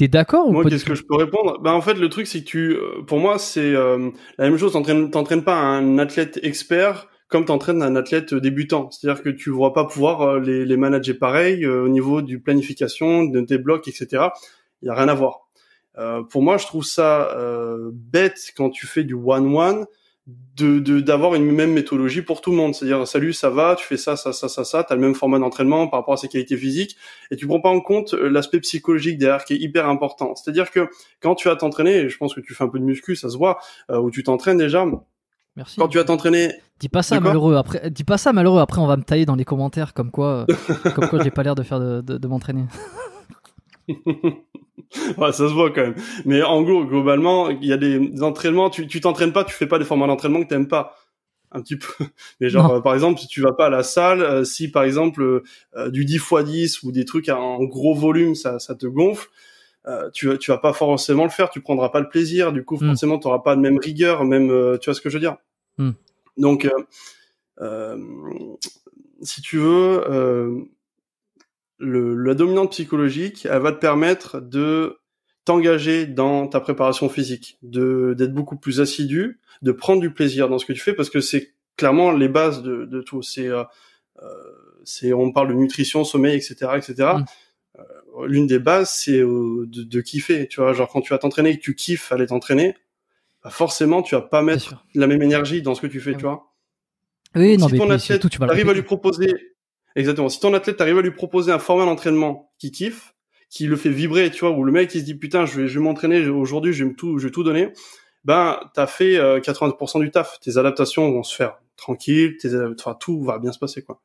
T'es d'accord Moi, qu'est-ce que je peux répondre Bah en fait, le truc c'est que tu, euh, pour moi, c'est euh, la même chose. T'entraînes, pas un athlète expert comme t'entraînes un athlète débutant. C'est-à-dire que tu vas pas pouvoir euh, les, les manager pareil au niveau du planification, de tes blocs, etc. Il y a rien à voir. Euh, pour moi, je trouve ça bête quand tu fais du one-one de d'avoir une même méthodologie pour tout le monde, c'est-à-dire salut ça va, tu fais ça ça ça ça ça, t'as le même format d'entraînement par rapport à ses qualités physiques et tu prends pas en compte euh, l'aspect psychologique derrière qui est hyper important. C'est-à-dire que quand tu vas t'entraîner, et je pense que tu fais un peu de muscu, ça se voit, ou euh, où tu t'entraînes déjà. Merci. Quand tu vas t'entraîner. Dis pas ça malheureux. Après, dis pas ça malheureux. Après, on va me tailler dans les commentaires comme quoi, euh, comme quoi j'ai pas l'air de faire de, de m'entraîner. ouais, ça se voit quand même. Mais en gros, globalement, il y a des, entraînements. Tu, t'entraînes pas, tu fais pas des formats d'entraînement que t'aimes pas. Un petit peu. Mais genre, euh, par exemple, si tu vas pas à la salle, euh, si par exemple euh, du 10 x 10 ou des trucs en gros volume, ça, ça te gonfle. tu, tu vas pas forcément le faire, tu prendras pas le plaisir. Du coup, forcément mm. forcément, t'auras pas de même rigueur, même. tu vois ce que je veux dire mm. Donc, si tu veux le, la dominante psychologique, elle va te permettre de t'engager dans ta préparation physique, de d'être beaucoup plus assidu, de prendre du plaisir dans ce que tu fais parce que c'est clairement les bases de, de tout. C'est euh, euh c'est on parle de nutrition, sommeil, etc., etc. Mm. Euh, l'une des bases c'est euh, de, de, kiffer. Tu vois, genre quand tu vas t'entraîner et que tu kiffes aller t'entraîner, bah forcément tu vas pas mettre la même énergie dans ce que tu fais, ah tu vois. Oui, non, si ton athlète, tu à lui proposer Exactement. Si ton athlète arrive à lui proposer un format d'entraînement qui kiffe, qui le fait vibrer, tu vois, ou le mec il se dit putain, je vais, je m'entraîner aujourd'hui, je vais tout, je vais tout donner, ben t'as fait 80% euh, du taf. Tes adaptations vont se faire tranquille, tes, euh, enfin tout va bien se passer quoi.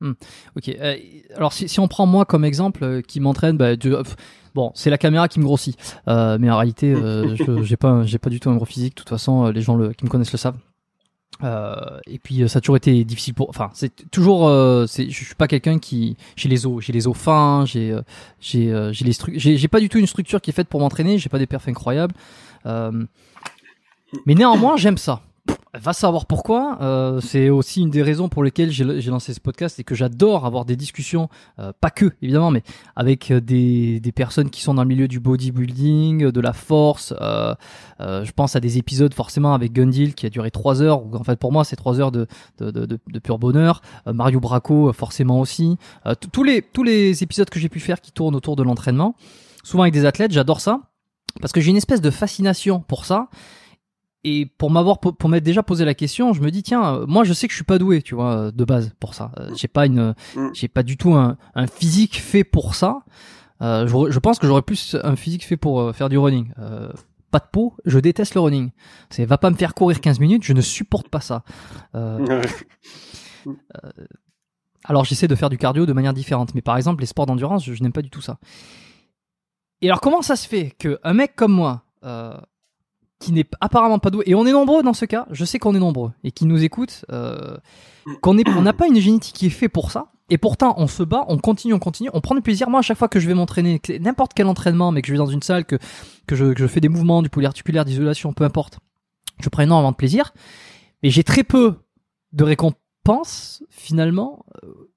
Hmm. Ok. Euh, alors si, on prend moi comme exemple, qui m'entraîne, bah, bon, c'est la caméra qui me grossit. mais en réalité, j'ai pas, j'ai pas du tout un gros physique. De toute façon, les gens qui me connaissent le savent. Euh, et puis euh, ça a toujours été difficile pour. Enfin, c'est toujours. Euh, je suis pas quelqu'un qui. J'ai les os. J'ai les os fins. J'ai. Euh, j'ai. j'ai les J'ai. J'ai pas du tout une structure qui est faite pour m'entraîner. J'ai pas des perfs incroyables. mais néanmoins, j'aime ça. Va savoir pourquoi. Euh, c'est aussi une des raisons pour lesquelles j'ai lancé ce podcast et que j'adore avoir des discussions, euh, pas que évidemment, mais avec euh, des, des, personnes qui sont dans le milieu du bodybuilding, euh, de la force. Euh, je pense à des épisodes forcément avec Gundil qui a duré trois heures. ou en fait, pour moi, c'est trois heures de, de, de, de pur bonheur. Mario Bracco, forcément aussi. tous les tous les épisodes que j'ai pu faire qui tournent autour de l'entraînement, souvent avec des athlètes, j'adore ça parce que j'ai une espèce de fascination pour ça et pour m'avoir pour m'être déjà posé la question, je me dis tiens, euh, moi je sais que je suis pas doué, tu vois, de base pour ça. Euh, j'ai pas une, mm. j'ai pas du tout un, physique fait pour ça. Euh, je, pense que j'aurais plus un physique fait pour euh, faire du running. Euh, pas de peau, je déteste le running. C'est va pas me faire courir 15 minutes, je ne supporte pas ça. alors j'essaie de faire du cardio de manière différente, mais par exemple les sports d'endurance, je, n'aime pas du tout ça. Et alors comment ça se fait que un mec comme moi, qui n'est apparemment pas doué, et on est nombreux dans ce cas, je sais qu'on est nombreux, et qui nous écoutent, euh, qu'on n'a pas une génétique qui est faite pour ça, et pourtant on se bat, on continue, on continue, on prend du plaisir. Moi, à chaque fois que je vais m'entraîner, n'importe quel entraînement, mais que je vais dans une salle, que, que, je, je fais des mouvements, du articulaire, d'isolation, peu importe, je prends énormément de plaisir, mais j'ai très peu de récompenses, finalement, euh,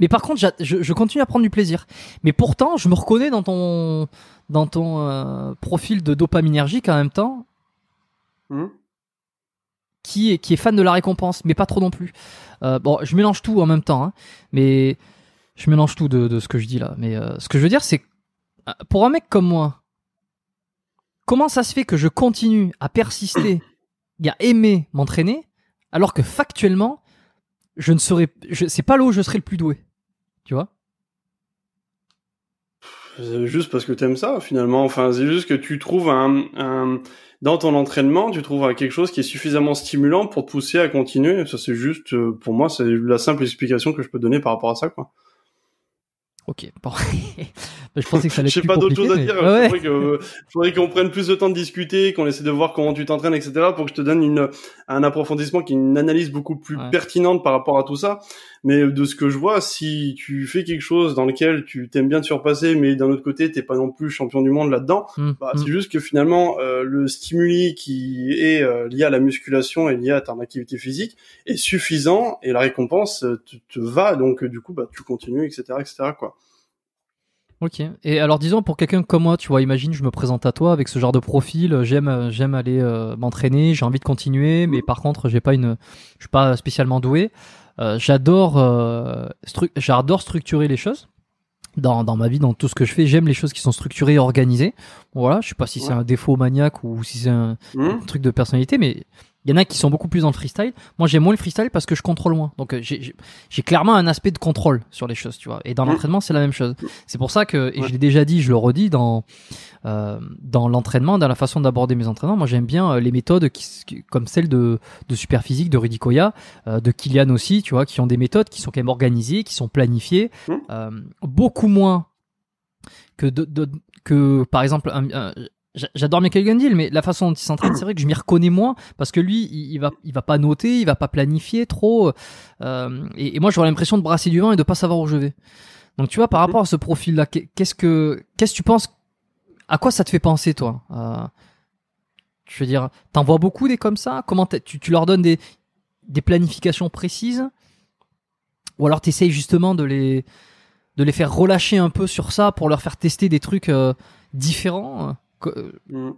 mais par contre, je, continue à prendre du plaisir. Mais pourtant, je me reconnais dans ton, dans ton euh, profil de dopaminergique en même temps, hmm. qui, est, qui est fan de la récompense, mais pas trop non plus. Euh, bon, je mélange tout en même temps, hein. mais je mélange tout de, ce que je dis là. Mais euh, ce que je veux dire, c'est pour un mec comme moi, comment ça se fait que je continue à persister et à aimer m'entraîner alors que factuellement, je ne serais, c'est pas là où je serais le plus doué. Tu vois euh, Juste parce que t'aimes ça, finalement. Enfin, c'est juste que tu trouves un, dans ton entraînement, tu trouves quelque chose qui est suffisamment stimulant pour pousser à continuer. Ça, c'est juste, euh, pour moi, c'est la simple explication que je peux donner par rapport à ça, quoi. Ok, bon. je pensais que ça allait être plus pas d'autre chose à dire. Hein. je faudrait euh, qu'on prenne plus de temps de discuter, qu'on essaie de voir comment tu t'entraînes, etc. pour que je te donne une, un approfondissement qui est une analyse beaucoup plus pertinente par rapport à tout ça. Mais euh, de ce que je vois, si tu fais quelque chose dans lequel tu t'aimes bien te surpasser, mais d'un autre côté, t'es pas non plus champion du monde là-dedans, mmh, bah, mmh. c'est juste que finalement, euh, le stimuli qui est lié à la musculation et lié à ta activité physique est suffisant et la récompense te, va. Donc, du coup, bah, tu continues, etc., etc., quoi. Ok. Et alors, disons, pour quelqu'un comme moi, tu vois, imagine, je me présente à toi avec ce genre de profil, j'aime, j'aime aller euh, m'entraîner, j'ai envie de continuer, mais par contre, j'ai pas une, je suis pas spécialement doué. Euh, j'adore, euh, j'adore structurer les choses. Dans, dans, ma vie, dans tout ce que je fais, j'aime les choses qui sont structurées et organisées. Voilà, je sais pas si c'est un défaut maniaque ou si c'est un mmh. truc de personnalité, mais il y en a qui sont beaucoup plus dans le freestyle. Moi, j'aime moins le freestyle parce que je contrôle moins. Donc, euh, j'ai clairement un aspect de contrôle sur les choses, tu vois. Et dans mm. l'entraînement, c'est la même chose. C'est pour ça que, et je l'ai déjà dit, je le redis, dans, euh, dans l'entraînement, dans la façon d'aborder mes entraînements, moi, j'aime bien euh, les méthodes qui, comme celle de, de Superphysique, de Rudy de Kylian aussi, tu vois, qui ont des méthodes qui sont quand même organisées, qui sont planifiées, mm. beaucoup moins que, que par exemple, un, J'adore Michael Gundil, mais la façon dont il s'entraîne, c'est vrai que je m'y reconnais moins parce que lui, il, va, il va pas noter, il va pas planifier trop. Euh, et, moi, j'aurais l'impression de brasser du vent et de pas savoir où je vais. Donc, tu vois, par rapport à ce profil-là, qu'est-ce que, qu'est-ce tu penses À quoi ça te fait penser, toi euh, Je veux dire, t'en vois beaucoup des comme ça Comment tu, tu leur donnes des, des planifications précises Ou alors t'essayes justement de les, de les faire relâcher un peu sur ça pour leur faire tester des trucs euh, différents euh, mm.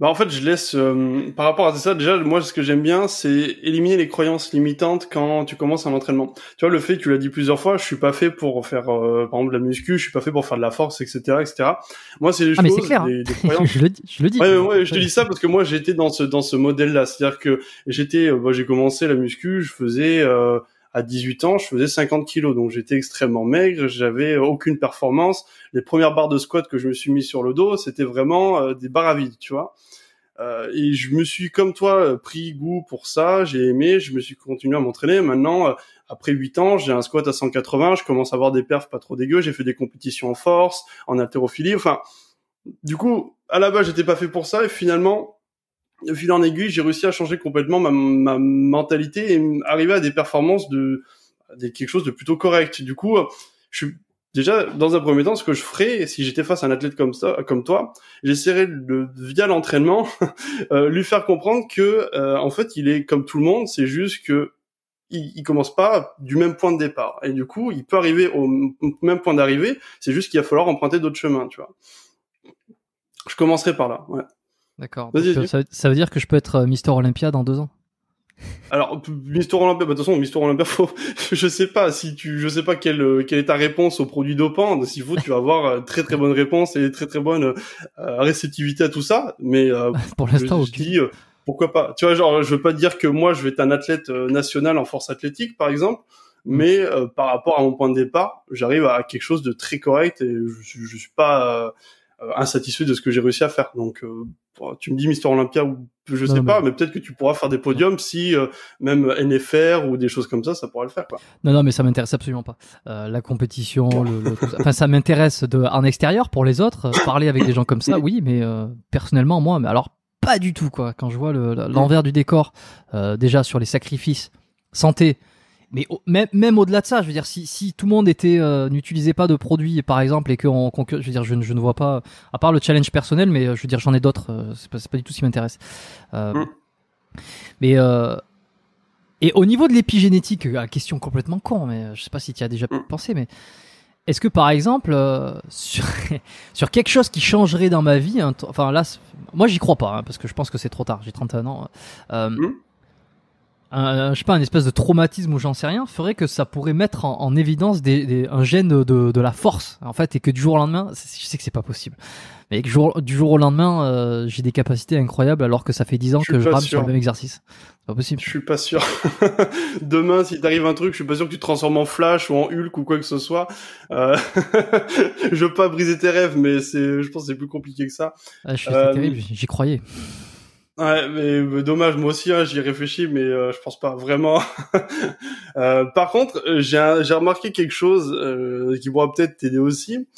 Bah en fait, je laisse euh, par rapport à ça. Déjà, moi, ce que j'aime bien, c'est éliminer les croyances limitantes quand tu commences un entraînement. Tu vois, le fait, tu l'as dit plusieurs fois, je suis pas fait pour faire, euh, par exemple, de la muscu, je suis pas fait pour faire de la force, etc., etc. Moi, c'est des ah, des, hein. croyances. je, le dis, je le dis. te dis ça parce que moi, j'étais dans ce dans ce modèle-là, c'est-à-dire que j'étais, bah, j'ai commencé la muscu, je faisais à 18 ans, je faisais 50 kilos, donc j'étais extrêmement maigre, j'avais aucune performance. Les premières barres de squat que je me suis mis sur le dos, c'était vraiment euh, des barres à vide, tu vois. Euh, et je me suis, comme toi, euh, pris goût pour ça, j'ai aimé, je me suis continué à m'entraîner. Maintenant, après 8 ans, j'ai un squat à 180, je commence à avoir des perfs pas trop dégueux, j'ai fait des compétitions en force, en haltérophilie, enfin... Du coup, à la base, j'étais pas fait pour ça, et finalement, de fil en aiguille, j'ai réussi à changer complètement ma, ma mentalité et arriver à des performances de, quelque chose de plutôt correct. Du coup, je suis déjà dans un premier temps, ce que je ferais si j'étais face à un athlète comme ça, comme toi, j'essaierais de via l'entraînement euh, lui faire comprendre que euh, en fait, il est comme tout le monde. C'est juste que il, commence pas du même point de départ et du coup, il peut arriver au même point d'arrivée. C'est juste qu'il va falloir emprunter d'autres chemins, tu vois. Je commencerai par là. Ouais. D'accord. Ça, veut dire que je peux être euh, Mister Olympia dans deux ans. Alors, Mister Olympia, bah, de toute façon, Mister Olympia, faut, je sais pas si tu, je sais pas quelle, euh, quelle est ta réponse au produit dopant. Si vous, tu vas avoir euh, très très bonne réponse et très très bonne réceptivité à tout ça. Mais pour l'instant, je, pourquoi pas. Tu vois, genre, je veux pas dire que moi, je vais être un athlète national en force athlétique, par exemple. Mm. Mais par rapport à mon point de départ, j'arrive à quelque chose de très correct et je, je suis pas insatisfait de ce que j'ai réussi à faire. Donc bah, tu me dis Mister Olympia ou je sais pas, mais... peut-être que tu pourras faire des podiums si euh, même NFR ou des choses comme ça, ça pourra le faire. Non, non, mais ça m'intéresse absolument pas. Euh, la compétition, enfin, ça m'intéresse en extérieur pour les autres. Euh, parler avec des gens comme ça, oui, mais personnellement, moi, mais alors pas du tout quoi. Quand je vois l'envers du décor, déjà sur les sacrifices, santé, mais même, même au-delà de ça, je veux dire, si, si tout le monde était euh, n'utilisait pas de produits, par exemple, et que on, je veux dire, je, je, ne vois pas, à part le challenge personnel, mais euh, je veux dire, j'en ai d'autres. Euh, c'est pas, pas, du tout ce qui m'intéresse. Euh, mm. Mais euh, et au niveau de l'épigénétique, question complètement con, mais je sais pas si tu as déjà mm. pensé, mais est-ce que par exemple sur, sur, quelque chose qui changerait dans ma vie, enfin là, moi j'y crois pas hein, parce que je pense que c'est trop tard, j'ai 31 ans. Mm un, je sais pas, un espèce de traumatisme ou j'en sais rien, ferait que ça pourrait mettre en, évidence des, un gène de, de, la force, en fait, et que du jour au lendemain, je sais que c'est pas possible, mais que du jour au lendemain, euh, j'ai des capacités incroyables alors que ça fait 10 ans que je rame sur le même exercice. C'est pas possible. Je suis pas sûr. Demain, si t'arrive un truc, je suis pas sûr que tu te transformes en Flash ou en Hulk ou quoi que ce soit. Euh... je veux pas briser tes rêves, mais c'est, je pense que c'est plus compliqué que ça. Ah, euh, terrible, j'y croyais. Ouais, mais, dommage, moi aussi, hein, j'y réfléchis, mais euh, je pense pas vraiment. euh, par contre, euh, j'ai, j'ai remarqué quelque chose euh, qui pourra peut-être t'aider aussi.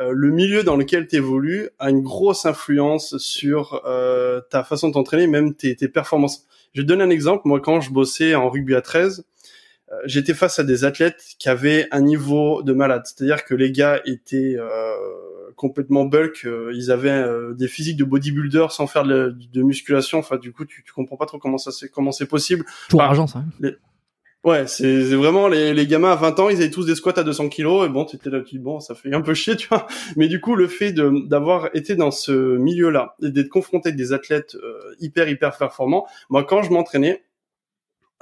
Euh, le milieu dans lequel tu évolues a une grosse influence sur euh, ta façon de t'entraîner, même tes, tes, performances. Je vais te donner un exemple. Moi, quand je bossais en rugby à 13, j'étais face à des athlètes qui avaient un niveau de malade. C'est-à-dire que les gars étaient complètement bulk. Euh, ils avaient euh, des physiques de bodybuilder sans faire de, de musculation. Enfin, du coup, tu, tu comprends pas trop comment ça c'est comment c'est possible. Pour l'argent argent, ça. Hein. Ouais, c'est vraiment les, les gamins à 20 ans, ils avaient tous des squats à 200 kilos et bon, tu étais là, tu bon, ça fait un peu chier, tu vois. Mais du coup, le fait d'avoir été dans ce milieu-là et d'être confronté avec des athlètes euh, hyper hyper performants, moi, quand je m'entraînais,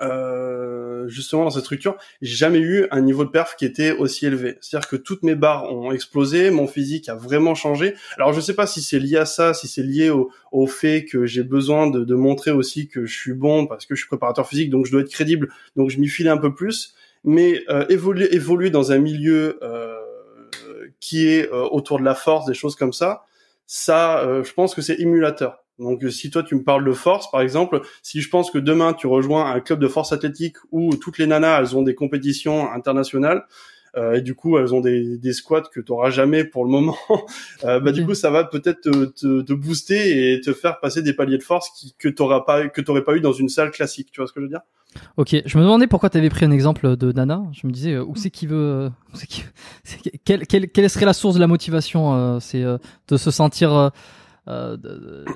euh, justement dans cette structure, j'ai jamais eu un niveau de perf qui était aussi élevé. C'est-à-dire que toutes mes barres ont explosé, mon physique a vraiment changé. Alors je sais pas si c'est lié à ça, si c'est lié au, fait que j'ai besoin de, montrer aussi que je suis bon parce que je suis préparateur physique, donc je dois être crédible, donc je m'y file un peu plus. Mais euh, évoluer, évoluer dans un milieu euh, qui est euh, autour de la force, des choses comme ça, ça, je pense que c'est émulateur. Donc si toi tu me parles de force, par exemple, si je pense que demain tu rejoins un club de force athlétique où toutes les nanas elles ont des compétitions internationales euh, et du coup elles ont des, des squats que tu auras jamais pour le moment, euh, bah du coup ça va peut-être te, booster et te faire passer des paliers de force qui, que t'auras pas que t'aurais pas eu dans une salle classique. Tu vois ce que je veux dire Ok, je me demandais pourquoi tu avais pris un exemple de Nana. Je me disais, euh, mm. euh, où c'est qui veut. Qui... Quelle, serait la source de la motivation euh, C'est euh, de se sentir euh,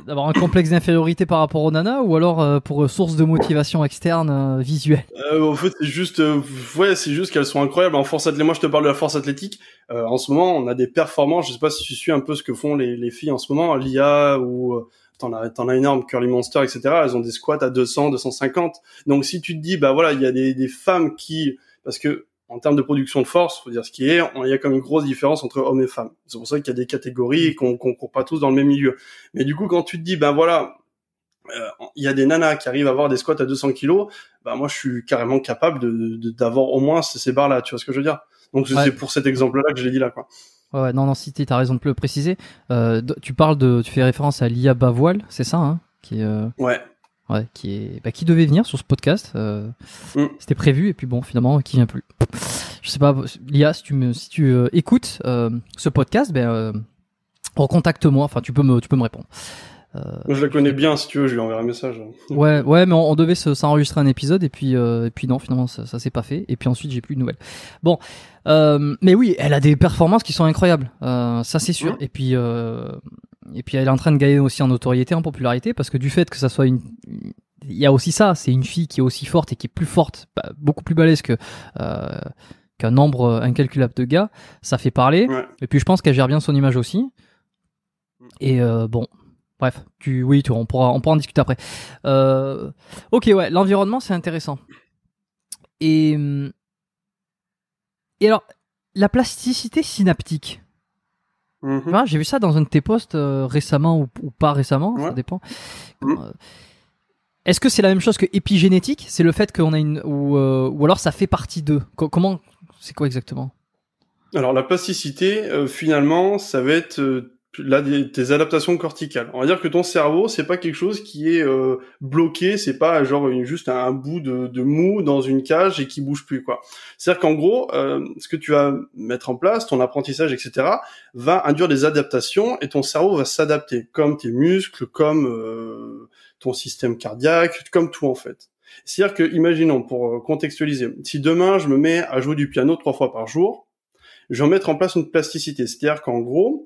d'avoir un complexe d'infériorité par rapport aux nanas ou alors euh, pour euh, source de motivation externe visuelle En fait, c'est juste, ouais, c'est juste qu'elles sont incroyables. En force athlétique, moi je te parle de la force athlétique. en ce moment, on a des performances. Je sais pas si tu suis un peu ce que font les, les filles en ce moment, hein, l'IA ou t'en as t'en as énorme Curly Monster etc elles ont des squats à 200 250 donc si tu te dis bah voilà il y a des, des femmes qui parce que en termes de production de force, faut dire ce qui est, il y a quand même une grosse différence entre hommes et femmes. C'est pour ça qu'il y a des catégories et mm. qu'on ne court pas tous dans le même milieu. Mais du coup, quand tu te dis, ben voilà, euh, il y a des nanas qui arrivent à avoir des squats à 200 kilos, ben moi je suis carrément capable de d'avoir au moins ces, barres-là. Tu vois ce que je veux dire Donc c'est pour cet exemple-là que je l'ai dit là, quoi. Ouais, non, non, si tu as raison de le préciser. Euh, tu parles de, tu fais référence à l'IA Bavoil, c'est ça, hein, qui. Euh... Ouais. Ouais, qui, est, bah, qui devait venir sur ce podcast. Euh, mm. C'était prévu, et puis bon, finalement, qui vient plus. Je sais pas, Lia, si tu, me, si tu euh, écoutes euh, ce podcast, ben, euh, recontacte-moi, enfin, tu peux me, tu peux me répondre. je la connais bien, si tu veux, je lui enverrai un message. Ouais, ouais, mais on, devait s'enregistrer un épisode, et puis, et puis non, finalement, ça, ça s'est pas fait, et puis ensuite, j'ai plus de nouvelles. Bon, mais oui, elle a des performances qui sont incroyables, ça c'est sûr, mm. et puis et puis elle est en train de gagner aussi en notoriété, en popularité, parce que du fait que ça soit une, il y a aussi ça, c'est une fille qui est aussi forte et qui est plus forte, bah, beaucoup plus balèze que euh, qu'un nombre incalculable de gars, ça fait parler. Et puis je pense qu'elle gère bien son image aussi. Mm. Et euh, bon, bref, tu, oui, on pourra, on pourra en discuter après. Euh, ok, ouais, l'environnement c'est intéressant. Et hum, et alors la plasticité synaptique. Mhm. j'ai vu ça dans un de tes posts euh, récemment ou, pas récemment, ça dépend. Mhm. Euh, est-ce que c'est la même chose que épigénétique C'est le fait qu'on a une ou, euh, ou, alors ça fait partie d'eux Comment c'est quoi exactement Alors la plasticité, finalement, ça va être là des, adaptations corticales. On va dire que ton cerveau, c'est pas quelque chose qui est euh, bloqué, c'est pas genre juste un, bout de, mou dans une cage et qui bouge plus quoi. C'est-à-dire qu'en gros, euh, ce que tu vas mettre en place, ton apprentissage, etc., va induire des adaptations et ton cerveau va s'adapter, comme tes muscles, comme euh, ton système cardiaque, comme tout en fait. C'est-à-dire que, imaginons, pour contextualiser, si demain je me mets à jouer du piano trois fois par jour, je vais mettre en place une plasticité. C'est-à-dire qu'en gros,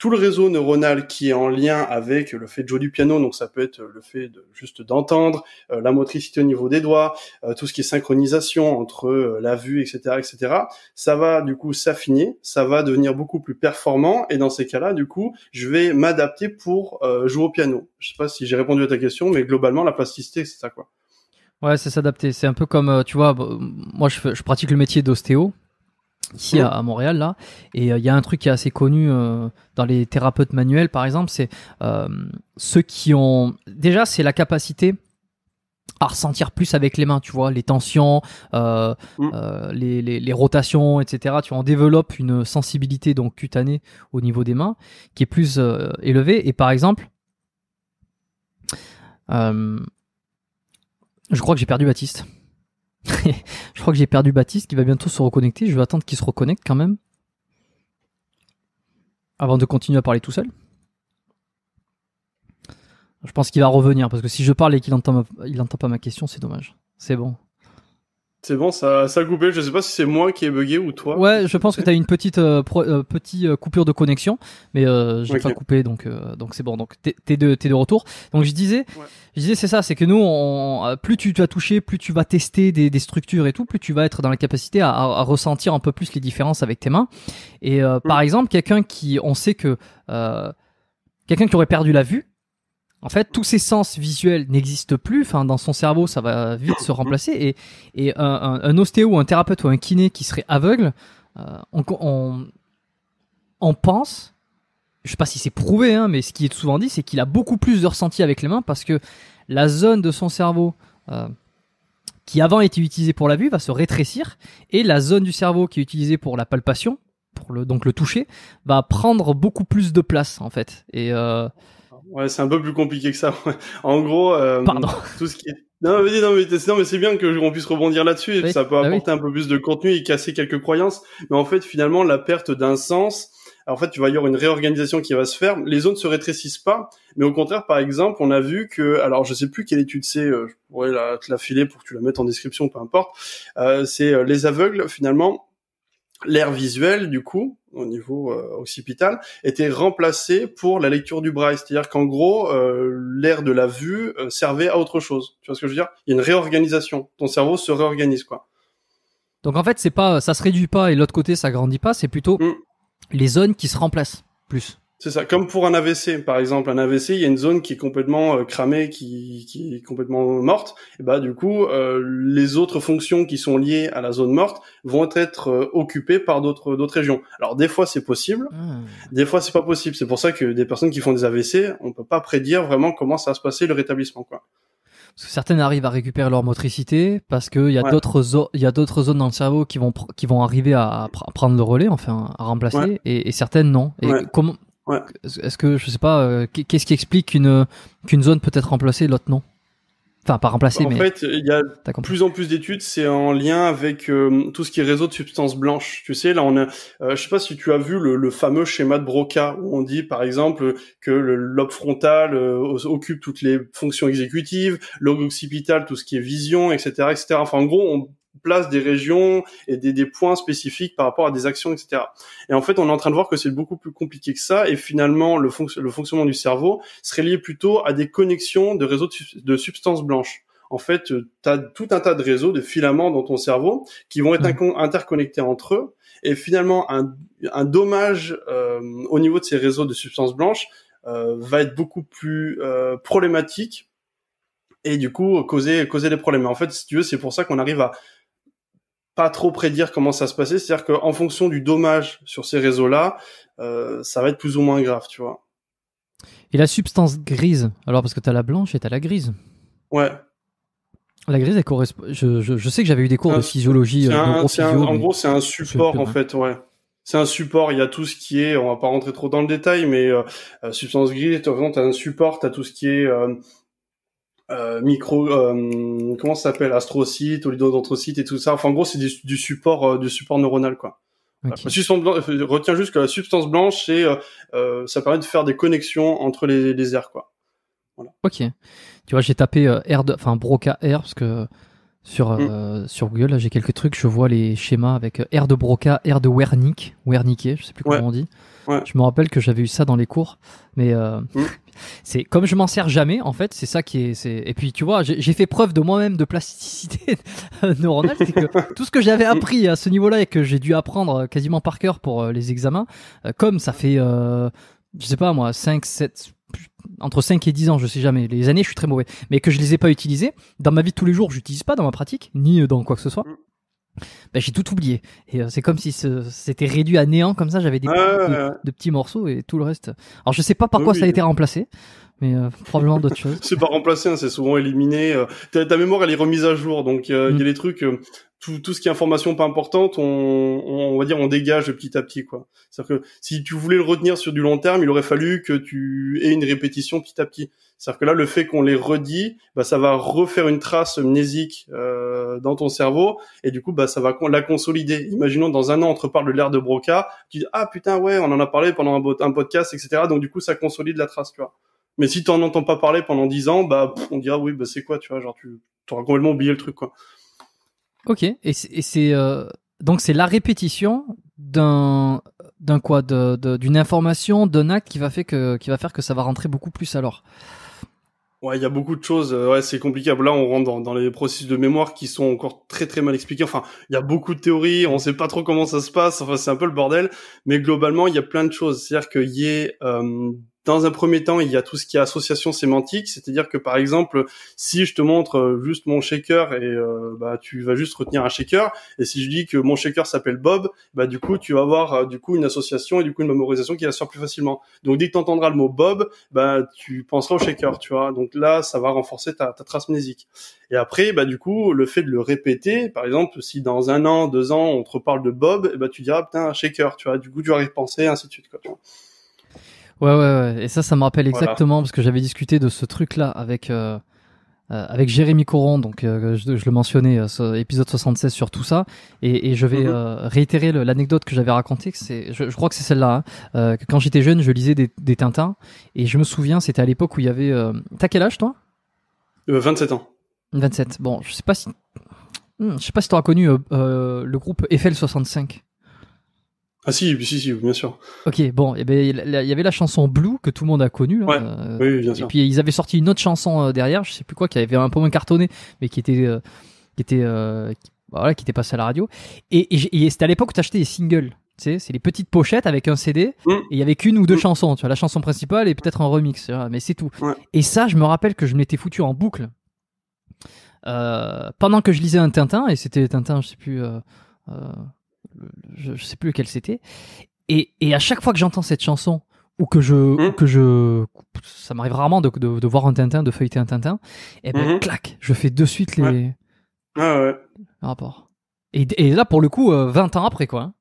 tout le réseau neuronal qui est en lien avec le fait de jouer du piano, donc ça peut être le fait de juste d'entendre, euh, la motricité au niveau des doigts, euh, tout ce qui est synchronisation entre euh, la vue, etc., etc. Ça va du coup s'affiner, ça va devenir beaucoup plus performant, et dans ces cas-là, du coup, je vais m'adapter pour jouer au piano. Je sais pas si j'ai répondu à ta question, mais globalement, la plasticité, c'est ça quoi. Ouais, c'est s'adapter. C'est un peu comme, tu vois, bah, moi je pratique le métier d'ostéo, ici à, Montréal là. Et euh, il y a un truc qui est assez connu euh, dans les thérapeutes manuels, par exemple, c'est euh, ceux qui ont déjà c'est la capacité à ressentir plus avec les mains, tu vois, les tensions, euh, mm. euh, les, les, les, rotations, etc. Tu vois, on développe une sensibilité donc cutanée au niveau des mains qui est plus euh, élevée. Et par exemple, je crois que j'ai perdu Baptiste. je crois que j'ai perdu Baptiste qui va bientôt se reconnecter. Je vais attendre qu'il se reconnecte quand même. Avant de continuer à parler tout seul. Je pense qu'il va revenir parce que si je parle et qu'il entend, pas ma question, c'est dommage. C'est bon. C'est bon, ça, a coupé. Je sais pas si c'est moi qui ai bugué ou toi. Ouais, je pense que t'as une petite euh, euh, petite euh, coupure de connexion, mais je j'ai pas coupé, donc donc c'est bon. Donc t'es de de retour. Donc je disais, je disais c'est ça, c'est que nous, plus tu vas toucher, plus tu vas tester des, structures et tout, plus tu vas être dans la capacité à, ressentir un peu plus les différences avec tes mains. Et par exemple, quelqu'un qui, on sait que quelqu'un qui aurait perdu la vue, en fait, tous ces sens visuels n'existent plus. Enfin, dans son cerveau, ça va vite se remplacer. Et, un, un, ostéo, un thérapeute ou un kiné qui serait aveugle, euh, on, pense, je sais pas si c'est prouvé, hein, mais ce qui est souvent dit, c'est qu'il a beaucoup plus de ressenti avec les mains parce que la zone de son cerveau euh, qui avant était utilisée pour la vue va se rétrécir et la zone du cerveau qui est utilisée pour la palpation, pour le, donc le toucher, va prendre beaucoup plus de place en fait. Et euh, Ouais, c'est un peu plus compliqué que ça. en gros, euh, Pardon. tout ce qui est... Non, mais, c'est bien que on puisse rebondir là-dessus. Ça peut bah apporter un peu plus de contenu et casser quelques croyances. Mais en fait, finalement, la perte d'un sens, en fait, tu vas y avoir une réorganisation qui va se faire. Les zones se rétrécissent pas, mais au contraire, par exemple, on a vu que, alors, je sais plus quelle étude c'est, euh, je pourrais te la filer pour que tu la mettes en description, peu importe. Euh, c'est euh, les aveugles, finalement, l'air visuel, du coup, au niveau euh, occipital, était remplacé pour la lecture du braille. C'est-à-dire qu'en gros, euh, l'air de la vue euh, servait à autre chose. Tu vois ce que je veux dire Il y a une réorganisation. Ton cerveau se réorganise, quoi. Donc en fait, c'est pas, ça se réduit pas et l'autre côté, ça grandit pas. C'est plutôt mm. les zones qui se remplacent plus. C'est ça. Comme pour un AVC, par exemple, un AVC, il y a une zone qui est complètement euh, cramée, qui, qui, est complètement morte. Et bah du coup, euh, les autres fonctions qui sont liées à la zone morte vont être euh, occupées par d'autres d'autres régions. Alors des fois c'est possible, hmm. des fois c'est pas possible. C'est pour ça que des personnes qui font des AVC, on peut pas prédire vraiment comment ça va se passer le rétablissement, quoi. Parce que certaines arrivent à récupérer leur motricité, parce qu'il y a d'autres il y a d'autres zones dans le cerveau qui vont qui vont arriver à, prendre le relais, enfin à remplacer, et, certaines non. Et comment est-ce que je sais pas euh, qu'est-ce qui explique qu'une qu'une zone peut être remplacée l'autre non Enfin, pas remplacée, mais. En fait, il y a de plus en plus d'études, c'est en lien avec euh, tout ce qui est réseau de substances blanches. Tu sais, là, on a, euh, je sais pas si tu as vu le, fameux schéma de Broca où on dit, par exemple, que le lobe frontal occupe toutes les fonctions exécutives, lobe occipital, tout ce qui est vision, etc., etc. Enfin, en gros, on place des régions et des, points spécifiques par rapport à des actions, etc. Et en fait, on est en train de voir que c'est beaucoup plus compliqué que ça. Et finalement, le, fonctionnement du cerveau serait lié plutôt à des connexions de réseaux de, substances blanches. En fait, euh, tu as tout un tas de réseaux, de filaments dans ton cerveau qui vont être interconnectés entre eux. Et finalement, un, dommage euh, au niveau de ces réseaux de substances blanches euh, va être beaucoup plus problématique et du coup causer causer des problèmes. Mais en fait, si tu veux, c'est pour ça qu'on arrive à pas trop prédire comment ça se passait. C'est-à-dire qu'en fonction du dommage sur ces réseaux-là, euh, ça va être plus ou moins grave, tu vois. Et la substance grise, alors parce que tu as la blanche et tu as la grise. Ouais. La grise, elle correspond. Je, sais que j'avais eu des cours de physiologie. en euh, gros, c'est un support, en hein. fait, ouais c'est un support. Il y a tout ce qui est, on va pas rentrer trop dans le détail, mais euh, substance grise, tu as un support, tu as tout ce qui est euh, micro, euh, comment ça s'appelle, astrocyte, oligodendrocyte et tout ça. Enfin, en gros, c'est du, support, euh, du support neuronal, quoi. retiens juste que la substance blanche, c'est, ça permet de faire des connexions entre les, airs. quoi. Ok. Tu vois, j'ai tapé R, enfin Broca Air, parce que sur, mm. euh, sur Google, j'ai quelques trucs, je vois les schémas avec euh, R de Broca, R de Wernicke, Wernicke, je sais plus comment on dit. Je me rappelle que j'avais eu ça dans les cours, mais euh, mm. c'est comme je m'en sers jamais en fait, c'est ça qui est, Et puis tu vois, j'ai fait preuve de moi-même de plasticité neuronale, que tout ce que j'avais mm. appris à ce niveau-là et que j'ai dû apprendre quasiment par cœur pour les examens, comme ça fait, euh, je sais pas moi, 5, 7, entre 5 et 10 ans, je sais jamais, les années, je suis très mauvais, mais que je les ai pas utilisées. Dans ma vie de tous les jours, j'utilise pas dans ma pratique, ni dans quoi que ce soit. Mm. Ben, j'ai tout oublié. Et euh, c'est comme si c'était réduit à néant, comme ça, j'avais des petits, morceaux et tout le reste. Alors, je sais pas par quoi ça a été remplacé, mais euh, probablement d'autres choses. c'est pas remplacé, hein, c'est souvent éliminé. Euh. Ta, mémoire, elle est remise à jour, donc il y a mm. des trucs tout, ce qui est information pas importante, on, on, va dire, on dégage petit à petit, quoi. C'est-à-dire que si tu voulais le retenir sur du long terme, il aurait fallu que tu aies une répétition petit à petit. C'est-à-dire que là, le fait qu'on les redit, bah, ça va refaire une trace mnésique euh, dans ton cerveau, et du coup, bah, ça va la consolider. Imaginons dans un an, on te parle de l'ère de Broca, tu dis ah putain ouais, on en a parlé pendant un, un podcast, etc. Donc du coup, ça consolide la trace, tu Mais si tu n'en entends pas parler pendant dix ans, bah on dira oui, bah c'est quoi, tu vois, genre tu auras complètement oublié le truc, quoi. Ok, et c'est euh, donc c'est la répétition d'un d'un quoi d'une information d'un acte qui va fait que qui va faire que ça va rentrer beaucoup plus alors. Ouais, il y a beaucoup de choses. Euh, ouais, c'est compliqué. Là, on rentre dans, dans, les processus de mémoire qui sont encore très très mal expliqués. Enfin, il y a beaucoup de théories. On sait pas trop comment ça se passe. Enfin, c'est un peu le bordel. Mais globalement, il y a plein de choses. C'est-à-dire qu'il y ait euh, dans un premier temps, il y a tout ce qui est association sémantique, c'est-à-dire que par exemple, si je te montre euh, juste mon shaker et euh, bah tu vas juste retenir un shaker, et si je dis que mon shaker s'appelle Bob, bah du coup tu vas avoir euh, du coup une association et du coup une mémorisation qui la sort plus facilement. Donc dès que tu entendras le mot Bob, bah tu penseras au shaker, tu vois. Donc là, ça va renforcer ta, ta trace mnésique. Et après, bah du coup, le fait de le répéter, par exemple, si dans un an, deux ans, on te reparle de Bob, et bah tu diras ah, putain un shaker, tu vois. Du coup, tu vas y penser ainsi de suite, quoi. Ouais, ouais, ouais. Et ça, ça me rappelle exactement parce que j'avais discuté de ce truc-là avec euh, euh avec Jérémy Coron, donc euh, je, je, le mentionnais, euh, ce épisode 76 sur tout ça. Et, et je vais mhm. réitérer l'anecdote que j'avais racontée. C'est, je, je, crois que c'est celle-là. Hein, que quand j'étais jeune, je lisais des, des, Tintins et je me souviens, c'était à l'époque où il y avait. T'as quel âge toi 27 ans. 27. Bon, je sais pas si. Hmm, je sais pas si t'auras connu le groupe Eiffel 65. Ah si, si, si, bien sûr. Ok, bon, eh ben, il y avait la chanson Blue que tout le monde a connue. Hein, ouais, euh, oui, bien sûr. Et puis ils avaient sorti une autre chanson euh, derrière, je sais plus quoi, qui avait un peu moins cartonné, mais qui était, euh, qui était, bah, voilà, qui était passée à la radio. Et, c'était à l'époque où achetais des singles. Tu sais, c'est les petites pochettes avec un CD mm. et il y avait qu'une ou deux mm. chansons, tu vois, la chanson principale et peut-être un remix, mais c'est tout. Et ça, je me rappelle que je m'étais foutu en boucle pendant que je lisais un Tintin et c'était Tintin, je sais plus je, sais plus lequel c'était. Et, et, à chaque fois que j'entends cette chanson, ou que je, hein que je, ça m'arrive rarement de, voir un Tintin, de feuilleter un Tintin, et eh ben mhm. clac, je fais de suite les, rapports rapport. Et, et, là, pour le coup, 20 euh, ans après, quoi. Hein.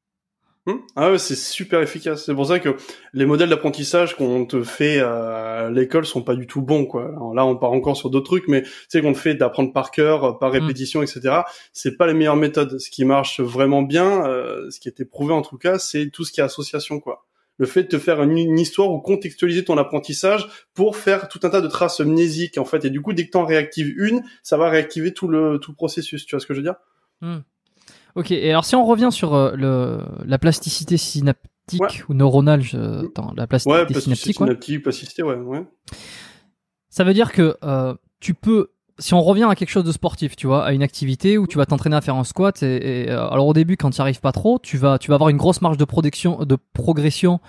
Hmm. Ah ouais, c'est super efficace. C'est pour ça que les modèles d'apprentissage qu'on te fait à l'école sont pas du tout bons, quoi. là, on part encore sur d'autres trucs, mais tu sais qu'on te fait d'apprendre par cœur, par hmm. répétition, etc. C'est pas les meilleures méthodes. Ce qui marche vraiment bien, euh, ce qui a été prouvé en tout cas, c'est tout ce qui est association, quoi. Le fait de te faire une, histoire ou contextualiser ton apprentissage pour faire tout un tas de traces mnésiques, en fait. Et du coup, dès que t'en réactives une, ça va réactiver tout le, tout processus. Tu vois ce que je veux dire? Hmm. Ok, et alors si on revient sur euh, le, la plasticité synaptique ou neuronale, la plasticité ouais, synaptique, plasticité, ouais, Ça veut dire que euh, tu peux, si on revient à quelque chose de sportif, tu vois, à une activité où tu vas t'entraîner à faire un squat, et, euh, alors au début, quand tu n'y arrives pas trop, tu vas, tu vas avoir une grosse marge de, de progression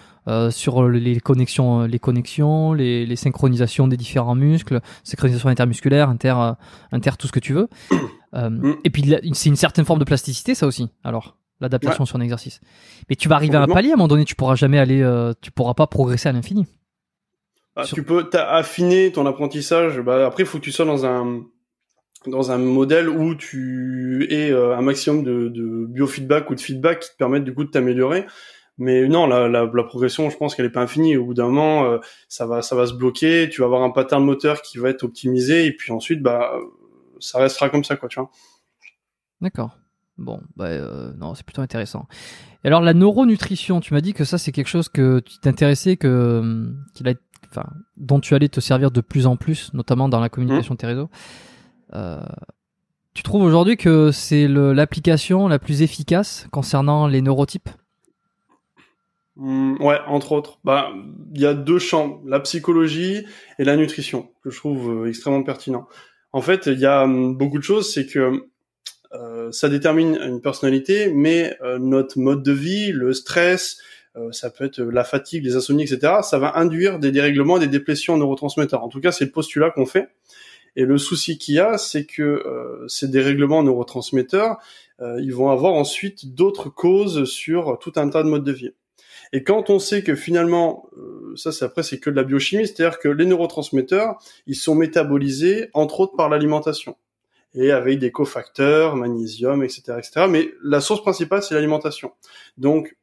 sur les connexions, les, connexions les, les synchronisations des différents muscles, synchronisation intermusculaire, inter, inter, tout ce que tu veux. Euh, mm. Et puis c'est une certaine forme de plasticité ça aussi. Alors l'adaptation sur un exercice. Mais tu vas arriver à un palier à un moment donné, tu pourras jamais aller, euh, tu pourras pas progresser à l'infini. Ah, tu peux affiner ton apprentissage. Bah, après, il faut que tu sois dans un dans un modèle où tu aies euh, un maximum de, de, biofeedback ou de feedback qui te permettent du coup de t'améliorer. Mais non, la, progression, je pense qu'elle est pas infinie. Au bout d'un moment, ça va, ça va se bloquer. Tu vas avoir un pattern moteur qui va être optimisé, et puis ensuite, bah, ça restera comme ça, quoi, tu vois. D'accord. Bon, bah, euh, non, c'est plutôt intéressant. Et alors, la neuronutrition, tu m'as dit que ça, c'est quelque chose que tu t'intéressais, que, hum, qu'il a, enfin, dont tu allais te servir de plus en plus, notamment dans la communication mmh. de tes réseaux. Euh, tu trouves aujourd'hui que c'est l'application la plus efficace concernant les neurotypes mmh, Ouais, entre autres. Bah, il y a deux champs, la psychologie et la nutrition, que je trouve euh, extrêmement pertinent. En fait, il y a hum, beaucoup de choses, c'est que euh, ça détermine une personnalité, mais euh, notre mode de vie, le stress, euh, ça peut être la fatigue, les insomnies, etc., ça va induire des dérèglements, des déplétions en neurotransmetteurs. En tout cas, c'est le postulat qu'on fait. Et le souci qu'il y a, c'est que ces dérèglements neurotransmetteurs, ils vont avoir ensuite d'autres causes sur tout un tas de modes de vie. Et quand on sait que finalement, euh, ça c'est après c'est que de la biochimie, c'est-à-dire que les neurotransmetteurs, ils sont métabolisés entre autres par l'alimentation et avec des cofacteurs, magnésium, etc., etc. Mais la source principale c'est l'alimentation. Donc,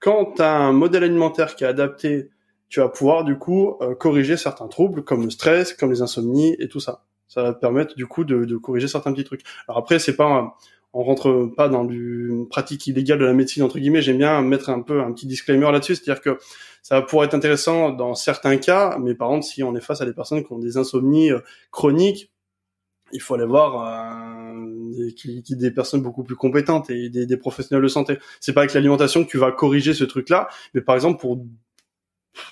quand tu as un modèle alimentaire qui est adapté, tu vas pouvoir du coup euh, corriger certains troubles comme le stress, comme les insomnies et tout ça. Ça va permettre du coup de, de corriger certains petits trucs. Alors après, c'est pas un, on rentre pas dans une pratique illégale de la médecine entre guillemets. J'aime bien mettre un peu un petit disclaimer là-dessus, c'est-à-dire que ça pourrait être intéressant dans certains cas, mais par contre, si on est face à des personnes qui ont des insomnies euh, chroniques, il faut aller voir euh, des, personnes beaucoup plus compétentes et des, des professionnels de santé. C'est pas avec l'alimentation que tu vas corriger ce truc-là, mais par exemple pour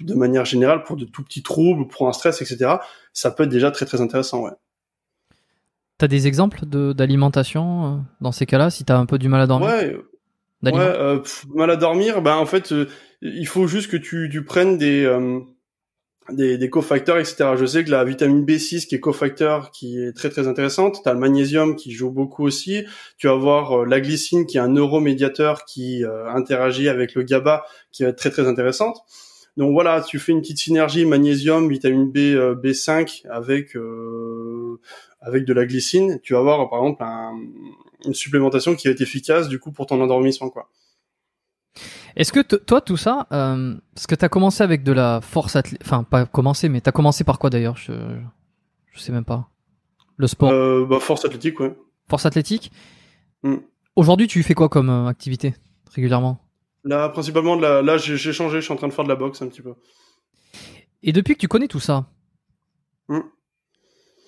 de manière générale pour de tout petits troubles, pour un stress, etc. Ça peut être déjà très très intéressant, ouais. T'as des exemples d'alimentation euh, dans ces cas-là, si t'as un peu du mal à dormir Ouais, ouais euh, mal à dormir, bah, en fait, euh, il faut juste que tu, prennes des, des, des cofacteurs, etc. Je sais que la vitamine B6 qui est cofacteur, qui est très très intéressante, t'as le magnésium qui joue beaucoup aussi, tu vas voir la glycine qui est un neuromédiateur qui interagit avec le GABA, qui est très très intéressante. Donc voilà, tu fais une petite synergie magnésium, vitamine B, euh, B5 avec euh, avec de la glycine, tu vas avoir par exemple une supplémentation qui va être efficace du coup pour ton endormissement quoi. Est-ce que toi tout ça, euh, parce que tu as commencé avec de la force athlétique, enfin pas commencé, mais tu as commencé par quoi d'ailleurs je, je sais même pas. Le sport. Euh, bah, force athlétique oui. Force athlétique. Mm. Aujourd'hui tu fais quoi comme activité régulièrement Là, principalement, de là, j'ai changé, je suis en train de faire de la boxe un petit peu. Et depuis que tu connais tout ça, tu hmm.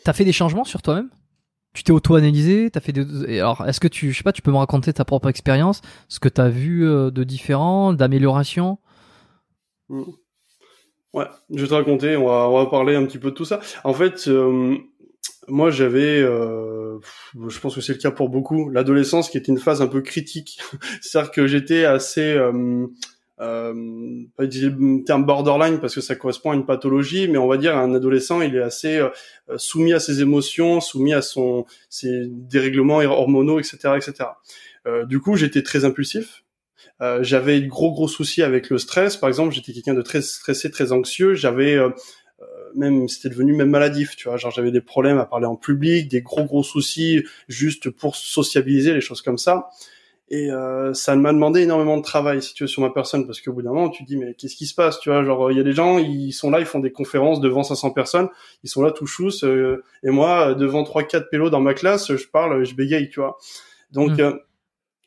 t'as fait des changements sur toi-même tu t'es auto-analysé, t'as fait Alors, est-ce que tu, je pas, tu peux me raconter ta propre expérience, ce que t'as vu euh, de différent, d'amélioration hmm. Ouais, je vais te raconter, on va, parler un petit peu de tout ça. En fait, euh, moi j'avais... Euh, euh, je pense que c'est le cas pour beaucoup. L'adolescence qui est une phase un peu critique, c'est-à-dire que j'étais assez euh, euh, pas utiliser le terme borderline parce que ça correspond à une pathologie, mais on va dire un adolescent, il est assez euh, soumis à ses émotions, soumis à son ses dérèglements hormonaux, etc., etc. du coup, j'étais très impulsif. j'avais de gros gros soucis avec le stress, par exemple. J'étais quelqu'un de très stressé, très anxieux. J'avais même c'était devenu même maladif, tu vois, genre j'avais des problèmes à parler en public, des gros gros soucis juste pour sociabiliser, les choses comme ça. Et euh, ça m'a demandé énormément de travail, si tu veux, sur ma personne, parce qu'au bout d'un moment, tu te dis, mais qu'est-ce qui se passe, tu vois Genre, il y a des gens, ils sont là, ils font des conférences devant 500 personnes, ils sont là tout chousse, euh, et moi, devant 3-4 pélos dans ma classe, je parle, je bégaye, tu vois. Donc, mmh. euh,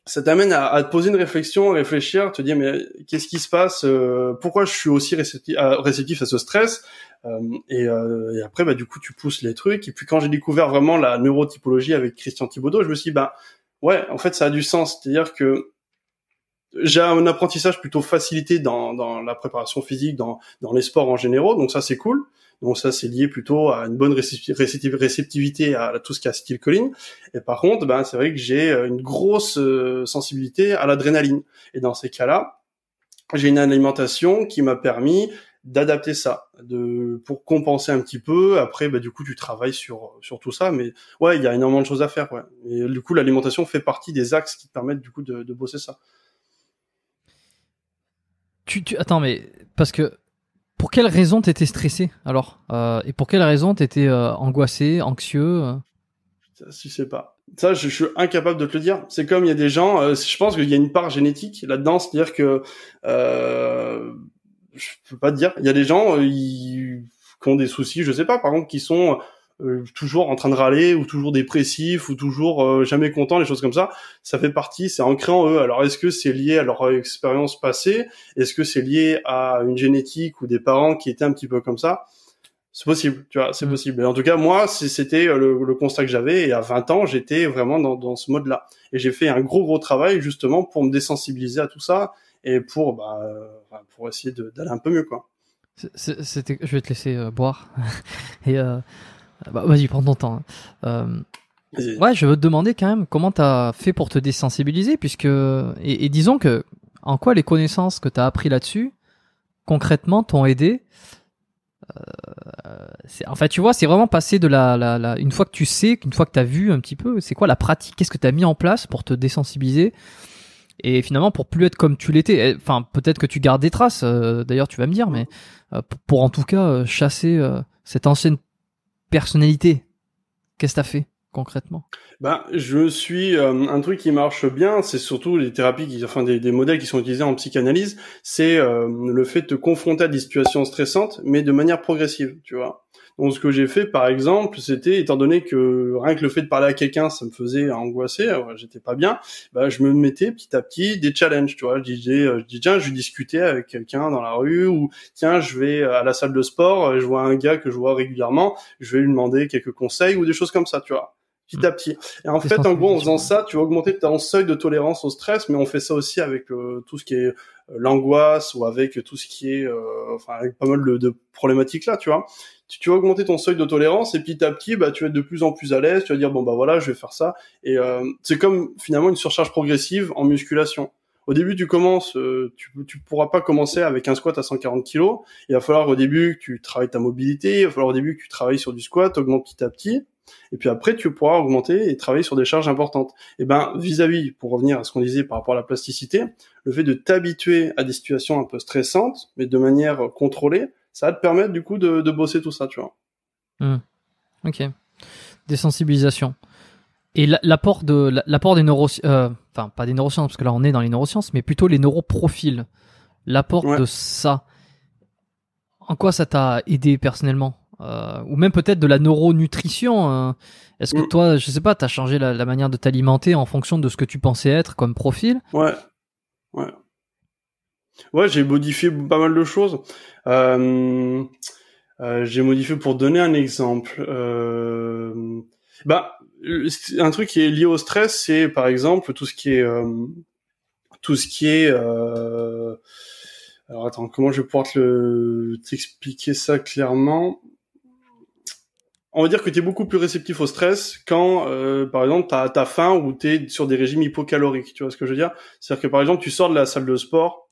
ça t'amène à, à, te poser une réflexion, réfléchir, te dire mais qu'est-ce qui se passe, euh, pourquoi je suis aussi réceptif à, réceptif à ce stress euh, et, euh, et, après bah du coup tu pousses les trucs et puis quand j'ai découvert vraiment la neurotypologie avec Christian Thibaudot, je me suis dit, bah ouais en fait ça a du sens, c'est-à-dire que j'ai un apprentissage plutôt facilité dans, dans la préparation physique, dans, dans les sports en général, donc ça c'est cool. Donc ça, c'est lié plutôt à une bonne réceptivité à tout ce qui est Et par contre, ben, c'est vrai que j'ai euh, une grosse euh, sensibilité à l'adrénaline. Et dans ces cas-là, j'ai une alimentation qui m'a permis d'adapter ça, de pour compenser un petit peu. Après, ben, du coup, tu travailles sur sur tout ça, mais ouais, il y a énormément de choses à faire. Ouais. Et du coup, l'alimentation fait partie des axes qui te permettent du coup de, de bosser ça. Tu, tu attends, mais parce que pour quelle raison t'étais stressé alors euh, Et pour quelle raison t'étais euh, angoissé, anxieux Putain, euh? Je sais pas. Ça, je, suis incapable de te le dire. C'est comme il y a des gens, euh, je pense qu'il y a une part génétique là-dedans, c'est-à-dire que je peux pas te dire. Il y a des gens ils, qui ont des soucis, je sais pas, par contre, qui sont euh, toujours en train de râler ou toujours dépressif ou toujours euh, jamais content, les choses comme ça, ça fait partie, c'est ancré en eux. Alors est-ce que c'est lié à leur expérience passée Est-ce que c'est lié à une génétique ou des parents qui étaient un petit peu comme ça C'est possible, tu vois, c'est mm. possible. mais en tout cas, moi, c'était euh, le, constat que j'avais et à 20 ans, j'étais vraiment dans, ce mode-là. Et j'ai fait un gros gros travail justement pour me désensibiliser à tout ça et pour bah, pour essayer d'aller un peu mieux quoi. C'était, je vais te laisser boire et ah bah, Vas-y, prends ton temps. Hein. Euh, ouais, je veux te demander quand même comment tu as fait pour te désensibiliser, puisque. Et, disons que, en quoi les connaissances que tu as appris là-dessus, concrètement, t'ont aidé euh, En fait, tu vois, c'est vraiment passé de la, la, la, Une fois que tu sais, une fois que tu as vu un petit peu, c'est quoi la pratique Qu'est-ce que tu as mis en place pour te désensibiliser et finalement pour plus être comme tu l'étais enfin peut-être que tu gardes des traces euh, d'ailleurs tu vas me dire mais euh, pour, en tout cas euh, chasser cette ancienne personnalité. Qu'est-ce que t'as fait concrètement bah, je suis euh, un truc qui marche bien, c'est surtout les thérapies, qui, enfin des, des, modèles qui sont utilisés en psychanalyse, c'est euh, le fait de te confronter à des situations stressantes, mais de manière progressive, tu vois. Donc ce que j'ai fait par exemple, c'était étant donné que rien que le fait de parler à quelqu'un, ça me faisait angoisser, euh, j'étais pas bien, bah, je me mettais petit à petit des challenges, tu vois, je disais, euh, je dis tiens, je vais discuter avec quelqu'un dans la rue ou tiens, je vais à la salle de sport, euh, je vois un gars que je vois régulièrement, je vais lui demander quelques conseils ou des choses comme ça, tu vois petit mm. à petit. Et en fait, en gros, en faisant ça, tu vas augmenter ton seuil de tolérance au stress, mais on fait ça aussi avec euh, tout ce qui est euh, l'angoisse ou avec tout ce qui est, euh, enfin, avec pas mal de, problématiques là, tu vois. Tu, vas augmenter ton seuil de tolérance et petit à petit, bah, tu vas être de plus en plus à l'aise. Tu vas dire bon bah voilà, je vais faire ça. Et c'est comme finalement une surcharge progressive en musculation. Au début, tu commences, tu, tu pourras pas commencer avec un squat à 140 kg. Il va falloir au début que tu travailles ta mobilité. Il va falloir au début que tu travailles sur du squat, augmente petit à petit et puis après, tu pourras augmenter et travailler sur des charges importantes. Et eh ben, vis-à-vis, pour revenir à ce qu'on disait par rapport à la plasticité, le fait de t'habituer à des situations un peu stressantes, mais de manière contrôlée, ça va te permettre du coup de, bosser tout ça, tu vois. Hmm. Ok. Des sensibilisations. Et l'apport de l'apport des neurosciences, euh, enfin pas des neurosciences parce que là on est dans les neurosciences, mais plutôt les neuroprofils. L'apport de ça. En quoi ça t'a aidé personnellement euh, ou même peut-être de la neuronutrition. Hein. Est-ce que mm. toi, je sais pas, tu as changé la, manière de t'alimenter en fonction de ce que tu pensais être comme profil Ouais, ouais, ouais. J'ai modifié pas mal de choses. Euh, euh j'ai modifié pour donner un exemple. Euh, bah, un truc qui est lié au stress, c'est par exemple tout ce qui est tout ce qui est alors attends, comment je vais pouvoir t'expliquer te ça clairement on va dire que tu es beaucoup plus réceptif au stress quand, euh, par exemple, tu as faim ou tu es sur des régimes hypocaloriques. Tu vois ce que je veux dire C'est-à-dire que, par exemple, tu sors de la salle de sport,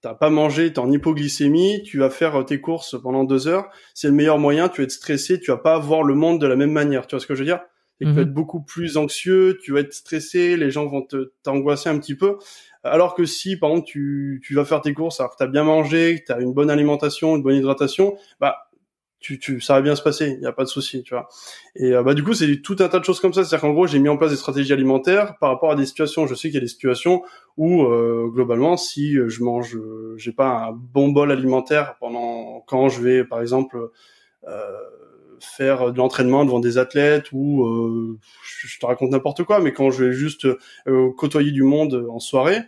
t'as pas mangé, t'es en hypoglycémie, tu vas faire euh, tes courses pendant deux heures. C'est le meilleur moyen. Tu vas être stressé, tu vas pas voir le monde de la même manière. Tu vois ce que je veux dire tu vas mhm. être beaucoup plus anxieux, tu vas être stressé, les gens vont t'angoisser un petit peu. Alors que si, par exemple, tu, vas faire tes courses, alors que tu as bien mangé, que tu as une bonne alimentation, une bonne hydratation, bah tu, tu, ça va bien se passer, il n'y a pas de souci, tu vois. Et euh, bah du coup, c'est tout un tas de choses comme ça. C'est-à-dire qu'en gros, j'ai mis en place des stratégies alimentaires par rapport à des situations. Je sais qu'il y a des situations où euh, globalement, si euh, je mange, j'ai pas un bon bol alimentaire pendant quand je vais, par exemple, faire de l'entraînement devant des athlètes ou je te raconte n'importe quoi, mais quand je vais juste côtoyer du monde en soirée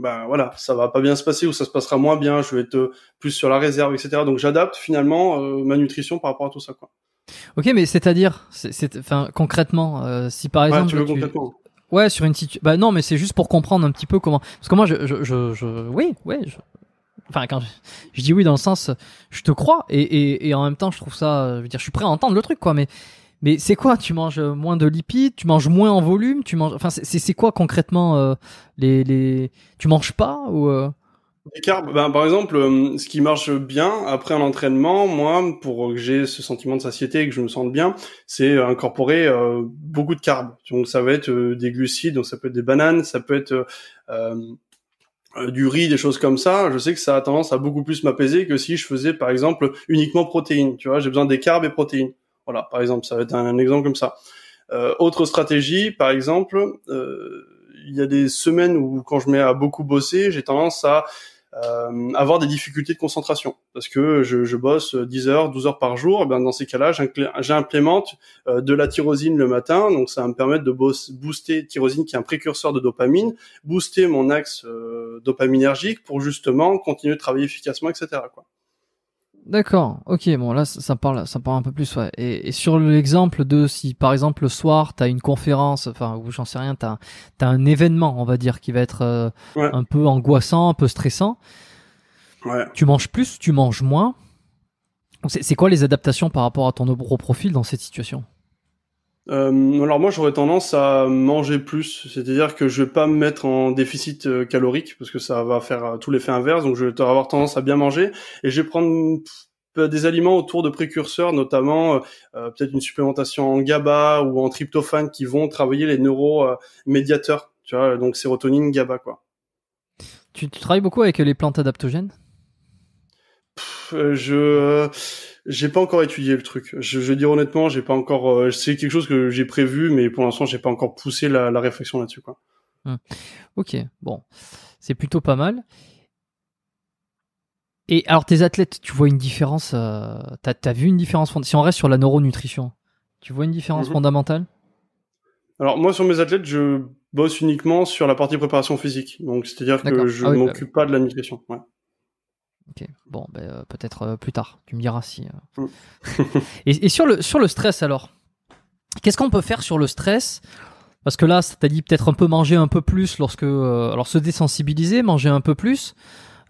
bah voilà, ça va pas bien se passer ou ça se passera moins bien, je vais être euh, plus sur la réserve, etc. Donc j'adapte finalement euh, ma nutrition par rapport à tout ça, quoi. Ok, mais c'est-à-dire, c'est, enfin concrètement, euh, si par exemple, ouais, ouais, sur une situation, bah non, mais c'est juste pour comprendre un petit peu comment, parce que moi, je, je, je, je... oui, ouais, je... enfin quand je... je, dis oui dans le sens, je te crois et, et, et en même temps, je trouve ça, je veux dire, je suis prêt à entendre le truc, quoi, mais mais c'est quoi Tu manges euh, moins de lipides Tu manges moins en volume Tu manges Enfin, c'est quoi concrètement euh, les, Tu manges pas ou euh? Les carbs, ben, par exemple, ce qui marche bien après un entraînement, moi, pour que j'ai ce sentiment de satiété et que je me sente bien, c'est incorporer beaucoup de carbs. Donc ça va être des glucides, donc ça peut être des bananes, ça peut être du riz, des choses comme ça, je sais que ça a tendance à beaucoup plus m'apaiser que si je faisais par exemple uniquement protéines. Tu vois, j'ai besoin des carbs et protéines. Voilà, par exemple, ça va être un exemple comme ça. Euh, autre stratégie, par exemple, euh, il y a des semaines où quand je mets à beaucoup bosser, j'ai tendance à euh, avoir des difficultés de concentration parce que je, bosse 10 heures, 12 heures par jour. Et eh ben, dans ces cas-là, j'implémente de la tyrosine le matin, donc ça va me permettre de booster tyrosine qui est un précurseur de dopamine, booster mon axe dopaminergique pour justement continuer de travailler efficacement, etc. Quoi. D'accord, ok, bon là ça, ça, parle, ça parle un peu plus, ouais. Et, sur l'exemple de si par exemple le soir t'as une conférence, enfin ou j'en sais rien, t'as as un événement, on va dire, qui va être euh, un peu angoissant, un peu stressant. Tu manges plus, tu manges moins. C'est quoi les adaptations par rapport à ton gros profil dans cette situation euh, alors moi j'aurais tendance à manger plus, c'est-à-dire que je vais pas me mettre en déficit euh, calorique parce que ça va faire euh, tout l'effet inverse, donc je vais avoir tendance à bien manger et je vais prendre des aliments autour de précurseurs, notamment peut-être une supplémentation en GABA ou en tryptophane qui vont travailler les neuromédiateurs, tu vois, donc sérotonine, GABA quoi. Tu, travailles beaucoup avec les plantes adaptogènes Je j'ai pas encore étudié le truc. Je, veux dire honnêtement, j'ai pas encore. Euh, c'est quelque chose que j'ai prévu, mais pour l'instant, j'ai pas encore poussé la, réflexion là-dessus. Quoi. Hum. Ok, bon, c'est plutôt pas mal. Et alors, tes athlètes, tu vois une différence euh, t'as, vu une différence Si on reste sur la neuronutrition, tu vois une différence mhm. fondamentale Alors, moi, sur mes athlètes, je bosse uniquement sur la partie préparation physique. Donc, c'est-à-dire que je ah bah m'occupe pas de la nutrition. Ouais. Ok. Bon, ben, euh, peut-être euh, plus tard. Tu me diras si. Euh. Mm. et, sur le sur le stress alors, qu'est-ce qu'on peut faire sur le stress Parce que là, à dit peut-être un peu manger un peu plus lorsque, alors se désensibiliser, manger un peu plus.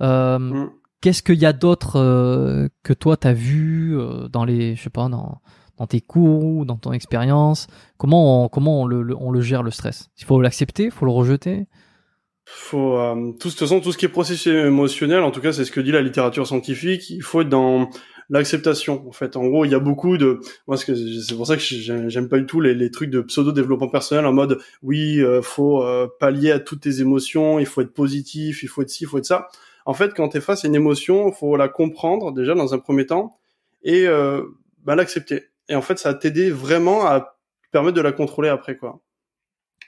Mm. Qu'est-ce qu'il y a d'autre que toi tu as vu dans les, je pas, dans, tes cours dans ton expérience Comment comment on on le, gère le stress Il faut l'accepter, il faut le rejeter faut euh, tout, de toute tout ce qui est processus émotionnel en tout cas c'est ce que dit la littérature scientifique il faut être dans l'acceptation en fait en gros il y a beaucoup de moi c'est pour ça que j'aime pas du tout les, trucs de pseudo développement personnel en mode oui euh, faut euh, pallier à toutes tes émotions il faut être positif il faut être ci il faut être ça en fait quand es face à une émotion faut la comprendre déjà dans un premier temps et bah, l'accepter et en fait ça t'aider vraiment à permettre de la contrôler après quoi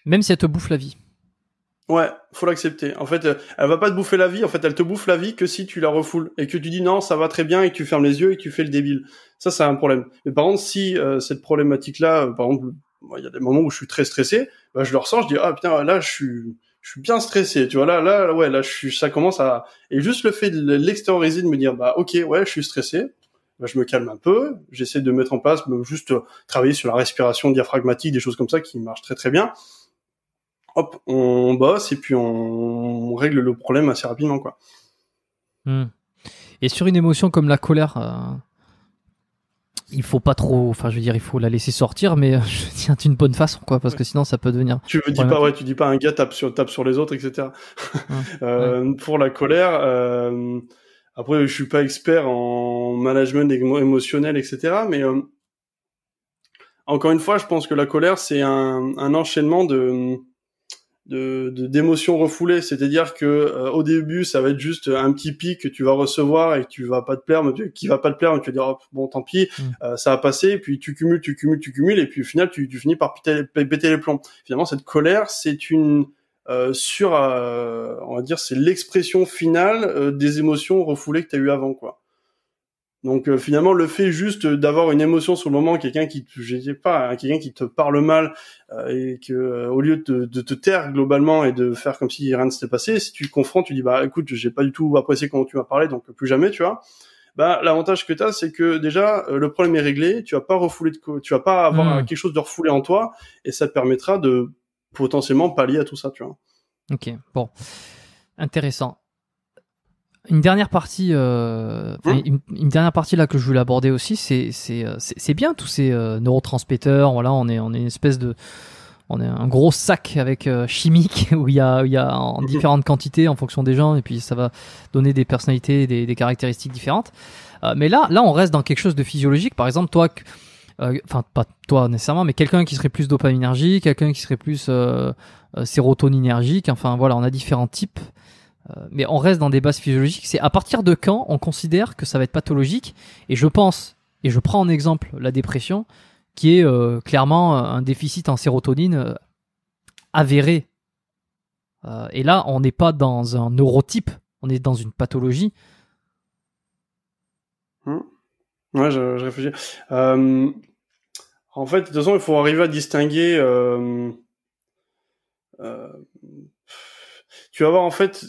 même si elle te bouffe la vie Ouais, faut l'accepter. En fait, euh, elle va pas te bouffer la vie. En fait, elle te bouffe la vie que si tu la refoules et que tu dis non, ça va très bien et que tu fermes les yeux et que tu fais le débile. Ça, c'est un problème. Mais par contre, si euh, cette problématique-là, euh, par exemple, il y a des moments où je suis très stressé, bah, je le ressens, je dis ah putain, là, je suis, je suis bien stressé. Tu vois là, là, ouais, là, je ça commence à et juste le fait de l'extérioriser, de me dire bah ok, ouais, je suis stressé. Bah, je me calme un peu, j'essaie de mettre en place, juste travailler sur la respiration diaphragmatique, des choses comme ça qui marchent très très bien hop, on bosse et puis on, règle le problème assez rapidement, quoi. Hmm. Et sur une émotion comme la colère, euh, il faut pas trop, enfin, je veux dire, il faut la laisser sortir, mais euh, je tiens d'une bonne façon, quoi, parce que sinon ça peut devenir. Tu dis pas, tu dis pas un gars tape sur, tape sur les autres, etc. Euh, pour la colère. Après, je suis pas expert en management émotionnel, etc. Mais encore une fois, je pense que la colère, c'est un, enchaînement de de d'émotions refoulées, c'est-à-dire que euh, au début ça va être juste un petit pic que tu vas recevoir et que tu vas pas te plaire, mais tu, qui va pas te plaire, mais tu vas dire bon tant pis, mm. euh, ça va passer et puis tu cumules, tu cumules, tu cumules, et puis au final tu, finis par péter, les plombs. Finalement cette colère c'est une euh, sur on va dire c'est l'expression finale des émotions refoulées que tu as eu avant quoi. Donc euh, finalement, le fait juste d'avoir une émotion sur le moment, quelqu'un qui, je sais pas, hein, quelqu'un qui te parle mal euh, et que euh, au lieu de, te taire globalement et de faire comme si rien ne s'était passé, si tu confrontes, tu dis bah écoute, j'ai pas du tout apprécié comment tu m'as parlé, donc plus jamais, tu vois. Bah l'avantage que tu as, c'est que déjà le problème est réglé, tu as pas refoulé, de tu vas pas avoir hmm. quelque chose de refoulé en toi et ça te permettra de potentiellement pallier à tout ça, tu vois. Ok, bon, intéressant. Une dernière partie, euh, une, dernière partie là que je voulais aborder aussi, c'est c'est euh, bien tous ces euh, neurotransmetteurs. Voilà, on est on est une espèce de on est un gros sac avec chimique où il y a, il y a en mhm. différentes quantités en fonction des gens et puis ça va donner des personnalités, des, des caractéristiques différentes. mais là, là, on reste dans quelque chose de physiologique. Par exemple, toi, enfin pas toi nécessairement, mais quelqu'un qui serait plus dopaminergique, quelqu'un qui serait plus sérotoninergique. Enfin voilà, on a différents types euh, mais on reste dans des bases physiologiques, c'est à partir de quand on considère que ça va être pathologique. Et je pense, et je prends en exemple la dépression, qui est euh, clairement euh, un déficit en sérotonine avéré. et là, on n'est pas dans un neurotype, on est dans une pathologie. Hmm. Ouais, je, je réfléchis. en fait, de toute façon, il faut arriver à distinguer tu vas voir en fait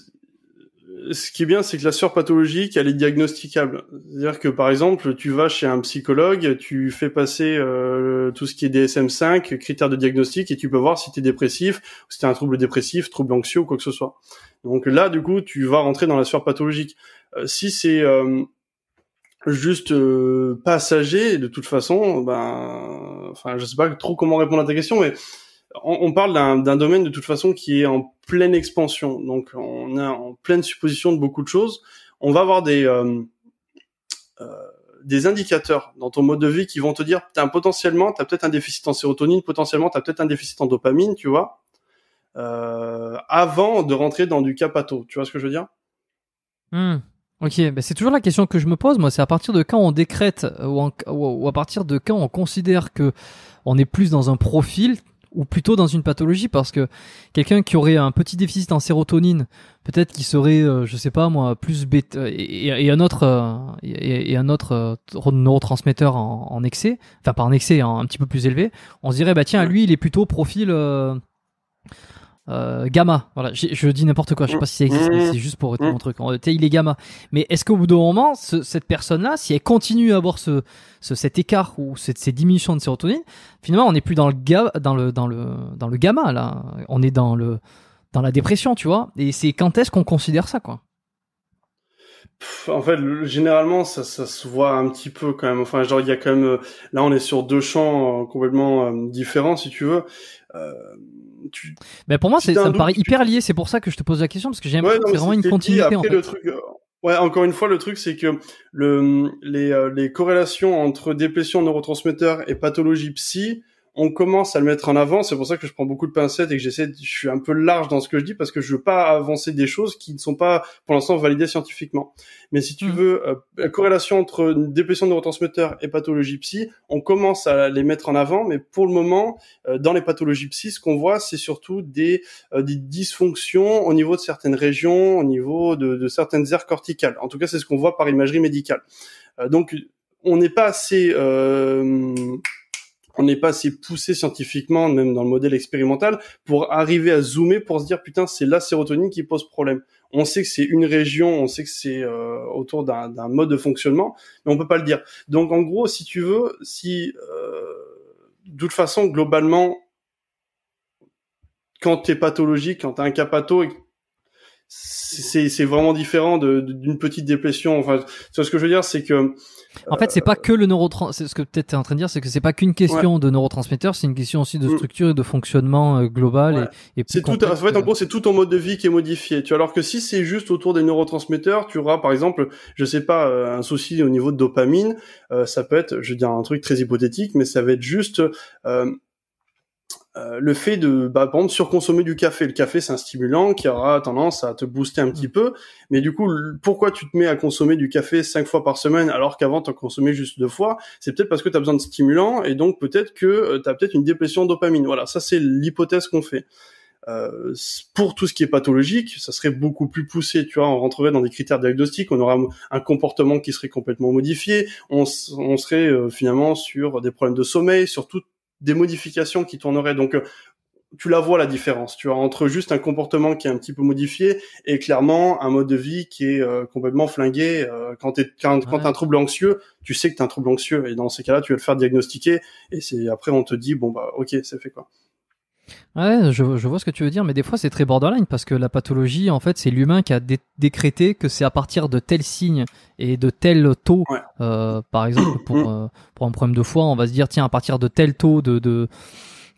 ce qui est bien, c'est que la sœur pathologique, elle est diagnosticable. C'est-à-dire que, par exemple, tu vas chez un psychologue, tu fais passer euh, tout ce qui est DSM-5, critères de diagnostic, et tu peux voir si tu es dépressif, si tu un trouble dépressif, trouble anxieux, ou quoi que ce soit. Donc là, du coup, tu vas rentrer dans la sœur pathologique. Euh, si c'est euh, juste passager, de toute façon, ben, enfin, je sais pas trop comment répondre à ta question, mais on, parle d'un domaine de toute façon qui est en pleine expansion. Donc on est en pleine supposition de beaucoup de choses. On va avoir des euh, euh, des indicateurs dans ton mode de vie qui vont te dire, as potentiellement, tu as peut-être un déficit en sérotonine, potentiellement, tu as peut-être un déficit en dopamine, tu vois, euh, avant de rentrer dans du capato. Tu vois ce que je veux dire hmm. Ok, c'est toujours la question que je me pose, moi, c'est à partir de quand on décrète ou, à partir de quand on considère que on est plus dans un profil ou plutôt dans une pathologie parce que quelqu'un qui aurait un petit déficit en sérotonine, peut-être qu'il serait, je euh, je sais pas moi, plus bête euh, et, un autre euh, et, un autre neurotransmetteur en, excès, enfin pas en excès, un petit peu plus élevé, on se dirait bah tiens lui il est plutôt profil euh, gamma. Voilà, je, dis n'importe quoi, je sais pas si ça existe, mais mm. c'est juste pour mm. retenir mon truc. il est Gamma. Mais est-ce qu'au bout d'un moment, cette personne-là, si elle continue à avoir ce, cet écart ou cette, ces diminutions de sérotonine, finalement, on n'est plus dans le, dans, le, dans, le, dans le Gamma, là. On est dans, le, dans la dépression, tu vois. Et c'est quand est-ce qu'on considère ça, quoi en fait, généralement, ça, se voit un petit peu quand même. Enfin, genre, il y a quand même. Euh, là, on est sur deux champs euh, complètement différents, si tu veux. Euh, mais pour moi, ça me paraît hyper lié. C'est pour ça que je te pose la question parce que j'aime c'est vraiment une continuité. Euh, encore une fois, le truc, c'est que euh, les, corrélations entre dépression neurotransmetteur et pathologie psy, on commence à le mettre en avant. C'est pour ça que je prends beaucoup de pincettes et que j'essaie, je suis un peu large dans ce que je dis parce que je veux pas avancer des choses qui ne sont pas pour l'instant validées scientifiquement. Mais si tu hmm. veux, euh, la corrélation entre dépression de neurotransmetteurs et pathologie psy, on commence à les mettre en avant, mais pour le moment, euh, dans les pathologies psy, ce qu'on voit, c'est surtout des, euh, des dysfonctions au niveau de certaines régions, au niveau de, de certaines aires corticales. En tout cas, c'est ce qu'on voit par imagerie médicale. donc, on n'est pas assez on n'est pas assez poussé scientifiquement, même dans le modèle expérimental, pour arriver à zoomer pour se dire putain c'est la sérotonine qui pose problème. On sait que c'est une région, on sait que c'est euh, autour d'un mode de fonctionnement, mais on peut pas le dire. Donc en gros, si tu veux, si euh, de toute façon globalement, quand tu es pathologique, quand t'as un cas et c'est c'est vraiment différent d'une petite dépression. Enfin, ce que je veux dire, c'est que en fait, c'est euh, pas que le ce que peut-être en train de dire, c'est que c'est pas qu'une question de neurotransmetteurs, c'est une question aussi de mm. structure et de fonctionnement euh, global. Et, c'est tout. En fait, en gros, c'est tout ton mode de vie qui est modifié. Tu alors que si c'est juste autour des neurotransmetteurs, tu auras par exemple, je sais pas, euh, un souci au niveau de dopamine. ça peut être, je veux dire, un truc très hypothétique, mais ça va être juste. Euh, le fait de, bah, par exemple, surconsommer du café. Le café, c'est un stimulant qui aura tendance à te booster un petit mmh. peu. Mais du coup, pourquoi tu te mets à consommer du café cinq fois par semaine alors qu'avant, tu en consommais juste deux fois C'est peut-être parce que tu as besoin de stimulant et donc peut-être que euh, t'as tu as peut-être une dépression dopamine. Voilà, ça, c'est l'hypothèse qu'on fait. Euh, pour tout ce qui est pathologique, ça serait beaucoup plus poussé. Tu vois, on rentrerait dans des critères diagnostiques, on aura un comportement qui serait complètement modifié, on, serait finalement sur des problèmes de sommeil, sur tout, des modifications qui tourneraient. Donc, euh, tu la vois la différence, tu vois, entre juste un comportement qui est un petit peu modifié et clairement un mode de vie qui est euh, complètement flingué. Euh, quand t'es quand, quand un trouble anxieux, tu sais que as un trouble anxieux et dans ces cas-là, tu vas le faire diagnostiquer et c'est après on te dit bon bah ok c'est fait quoi. Ouais, je, je, vois ce que tu veux dire, mais des fois c'est très borderline parce que la pathologie, en fait, c'est l'humain qui a décrété que c'est à partir de tel signe et de tel taux, euh, par exemple, pour, mm. euh, pour un problème de foie, on va se dire tiens, à partir de tel taux de, de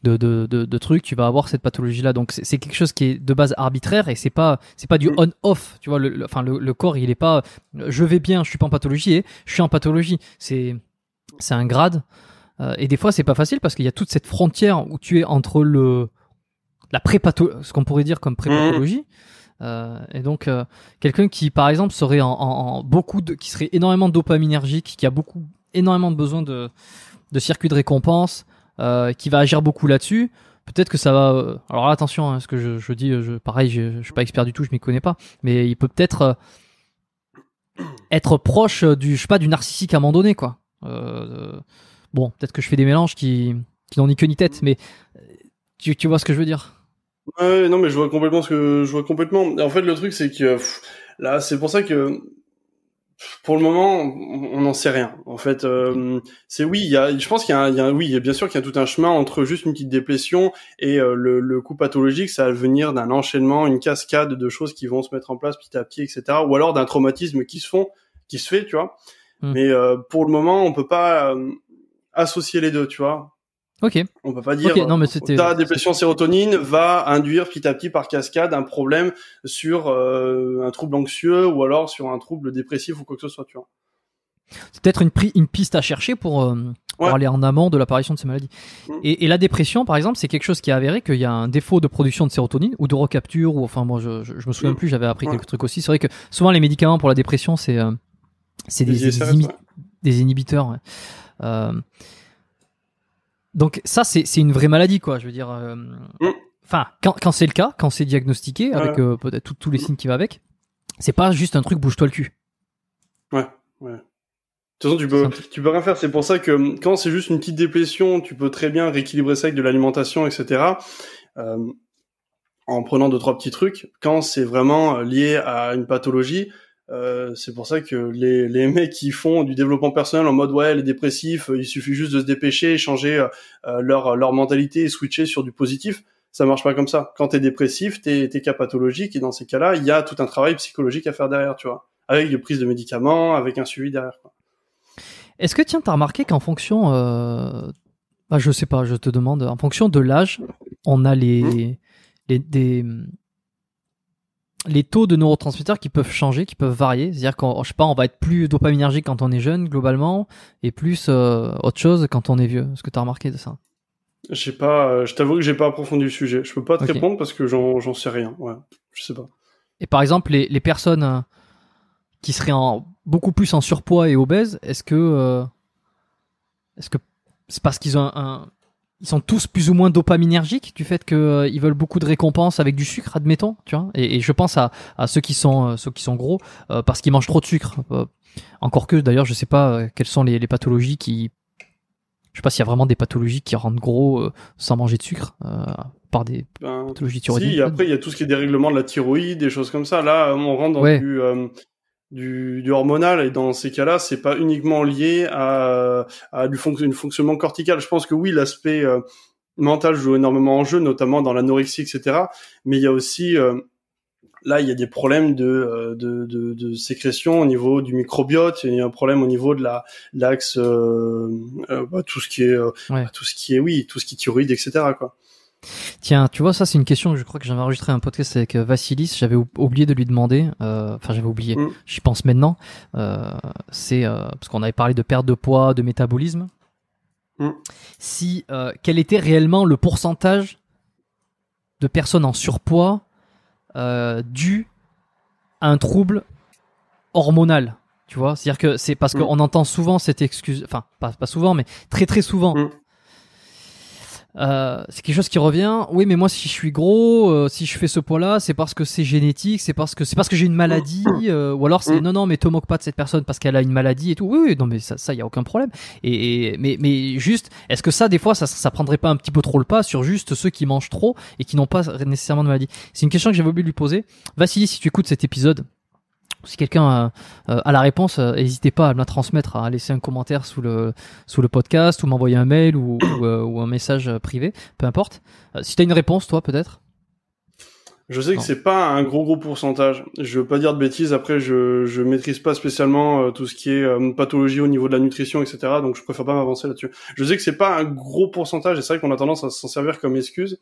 de, de, de, trucs, tu vas avoir cette pathologie-là. Donc c'est quelque chose qui est de base arbitraire et c'est pas c'est pas du mm. on-off. Tu vois, le, enfin le, corps il est pas je vais bien, je suis pas en pathologie et je suis en pathologie. C'est c'est un grade. Euh, et des fois, c'est pas facile parce qu'il y a toute cette frontière où tu es entre le la ce qu'on pourrait dire comme prépathologie. Euh, et donc, euh, quelqu'un qui, par exemple, serait en, en, beaucoup de, qui serait énormément dopaminergique, qui a beaucoup, énormément de besoin de, de circuits de récompense, euh, qui va agir beaucoup là-dessus. Peut-être que ça va. Euh, alors attention, hein, ce que je, je dis, je, pareil, je, je, suis pas expert du tout, je m'y connais pas, mais il peut peut-être être proche du, je sais pas, du narcissique à un moment donné, quoi. Bon, peut-être que je fais des mélanges qui, qui n'ont ni queue ni tête, mais euh, tu, vois ce que je veux dire Ouais, non, mais je vois complètement ce que je vois complètement. En fait, le truc, c'est que là, c'est pour ça que pour le moment, on n'en sait rien. En fait, euh, c'est oui, y a, je pense qu'il y, a, il y a, bien sûr qu'il y a tout un chemin entre juste une petite dépression et euh, le, coup pathologique, ça va venir d'un enchaînement, une cascade de choses qui vont se mettre en place petit à petit, etc. Ou alors d'un traumatisme qui se font, qui se fait, tu vois. Mmh. Mais pour le moment, on peut pas, associer les deux, tu vois. Ok. On peut pas dire. non, mais c'était. Ta dépression sérotonine va induire petit à petit par cascade un problème sur euh, un trouble anxieux ou alors sur un trouble dépressif ou quoi que ce soit, tu vois. C'est peut-être une, une, piste à chercher pour, euh, aller en amont de l'apparition de ces maladies. Mm. Et, la dépression, par exemple, c'est quelque chose qui a avéré qu'il y a un défaut de production de sérotonine ou de recapture, ou enfin, moi, je, me souviens mm. plus, j'avais appris quelque quelques trucs aussi. C'est vrai que souvent, les médicaments pour la dépression, c'est euh, des, des, inhibiteurs. Euh, donc ça, c'est une vraie maladie, quoi. Je veux dire, euh, mm. enfin, quand, quand c'est le cas, quand c'est diagnostiqué, avec euh, peut-être tous les signes qui va avec, c'est pas juste un truc bouge-toi le cul. Ouais, ouais. De toute façon, tu peux, tu peux rien faire. C'est pour ça que hum, quand c'est juste une petite dépression tu peux très bien rééquilibrer ça avec de l'alimentation, etc. en prenant deux trois petits trucs. Quand c'est vraiment lié à une pathologie, euh, c'est pour ça que les, les mecs qui font du développement personnel en mode ouais les dépressifs, euh, il suffit juste de se dépêcher, changer euh, leur, leur mentalité switcher sur du positif, ça marche pas comme ça. Quand t'es dépressif, t'es es, cas pathologique et dans ces cas-là, il y a tout un travail psychologique à faire derrière, tu vois, avec des prises de médicaments, avec un suivi derrière. Est-ce que tiens t'as remarqué qu'en fonction, bah, je sais pas, je te demande, en fonction de l'âge, on a les, hmm. les des les taux de neurotransmetteurs qui peuvent changer, qui peuvent varier. C'est-à-dire qu'on, je pas, on va être plus dopaminergique quand on est jeune, globalement, et plus euh, autre chose quand on est vieux. Est-ce que tu as remarqué de ça Je t'avoue pas, euh, je t'avoue que j'ai pas approfondi le sujet. Je peux pas te répondre parce que j'en, sais rien. Ouais, je sais pas. Et par exemple, les, personnes euh, qui seraient beaucoup plus en surpoids et obèses, est-ce que, est-ce que c'est parce qu'ils ont un, ils sont tous plus ou moins dopaminergiques du fait que euh, ils veulent beaucoup de récompenses avec du sucre, admettons, tu vois. Et, je pense à, ceux qui sont euh, ceux qui sont gros euh, parce qu'ils mangent trop de sucre. encore que d'ailleurs, je sais pas quelles sont les, pathologies qui, je sais pas s'il y a vraiment des pathologies qui rendent gros sans manger de sucre par des ben, pathologies thyroïdiennes. Si, après il y a tout ce qui est dérèglement de la thyroïde, des choses comme ça. Là, on rentre dans du du, du, hormonal et dans ces cas-là, c'est pas uniquement lié à, à du fonctionnement cortical. Je pense que oui, l'aspect euh, mental joue énormément en jeu, notamment dans l'anorexie, etc. Mais il y a aussi euh, là, il y a des problèmes de, euh, de, de, de, sécrétion au niveau du microbiote, il y a un problème au niveau de la l'axe, bah, tout ce qui est tout ce qui est oui, tout ce qui est thyroïde, etc. Quoi. Tiens, tu vois, ça c'est une question que je crois que j'avais enregistré un podcast avec euh, Vassilis. J'avais oublié de lui demander, euh, enfin j'avais oublié, mm. j'y pense maintenant. Euh, c'est parce qu'on avait parlé de perte de poids, de métabolisme. Mm. Si quel était réellement le pourcentage de personnes en surpoids dû à un trouble hormonal tu vois c'est-à-dire que c'est parce mm. qu'on entend souvent cette excuse enfin pas, pas souvent mais très très souvent euh, c'est quelque chose qui revient. Oui, mais moi, si je suis gros, euh, si je fais ce poids-là, c'est parce que c'est génétique, c'est parce que c'est parce que j'ai une maladie, euh, ou alors c'est non, non, mais te moque pas de cette personne parce qu'elle a une maladie et tout. Oui, oui non, mais ça, ça, y a aucun problème. Et, mais, mais juste, est-ce que ça, des fois, ça, ça prendrait pas un petit peu trop le pas sur juste ceux qui mangent trop et qui n'ont pas nécessairement de maladie C'est une question que j'avais oublié de lui poser. Vassili, si tu écoutes cet épisode, si quelqu'un a, euh, la réponse, euh, n'hésitez pas à me la transmettre, à laisser un commentaire sous le, sous le podcast ou m'envoyer un mail ou, euh, un message privé, peu importe. si tu as une réponse, toi, peut-être je sais que c'est pas un gros gros pourcentage. Je veux pas dire de bêtises. Après, je ne maîtrise pas spécialement tout ce qui est pathologie au niveau de la nutrition, etc. Donc, je préfère pas m'avancer là-dessus. Je sais que c'est pas un gros pourcentage. Et c'est vrai qu'on a tendance à s'en servir comme excuse.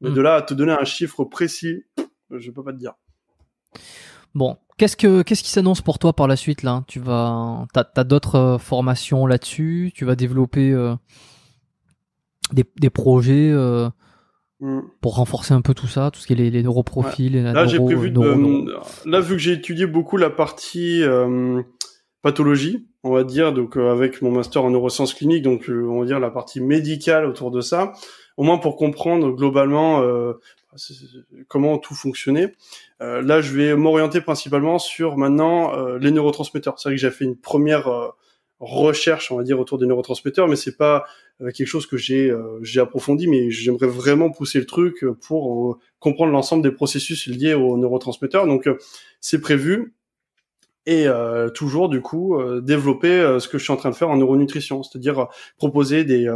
Mais hmm. de là à te donner un chiffre précis, je peux pas te dire. Bon, Qu'est-ce qui s'annonce pour toi par la suite là Tu vas as, d'autres euh, formations là-dessus Tu vas développer euh, des, projets euh, mm. pour renforcer un peu tout ça, tout ce qui est les, les neuroprofils et la là, neuro, là vu que j'ai étudié beaucoup la partie pathologie, on va dire donc avec mon master en neurosciences cliniques, donc on va dire la partie médicale autour de ça, au moins pour comprendre globalement comment tout fonctionnait. Euh, là, je vais m'orienter principalement sur maintenant euh, les neurotransmetteurs. C'est vrai que j'ai fait une première euh, recherche, on va dire, autour des neurotransmetteurs, mais c'est pas quelque chose que j'ai j'ai approfondi, mais j'aimerais vraiment pousser le truc pour comprendre l'ensemble des processus liés aux neurotransmetteurs. Donc, c'est prévu et euh, toujours du coup euh, développer euh, ce que je suis en train de faire en neuronutrition, c'est-à-dire proposer des,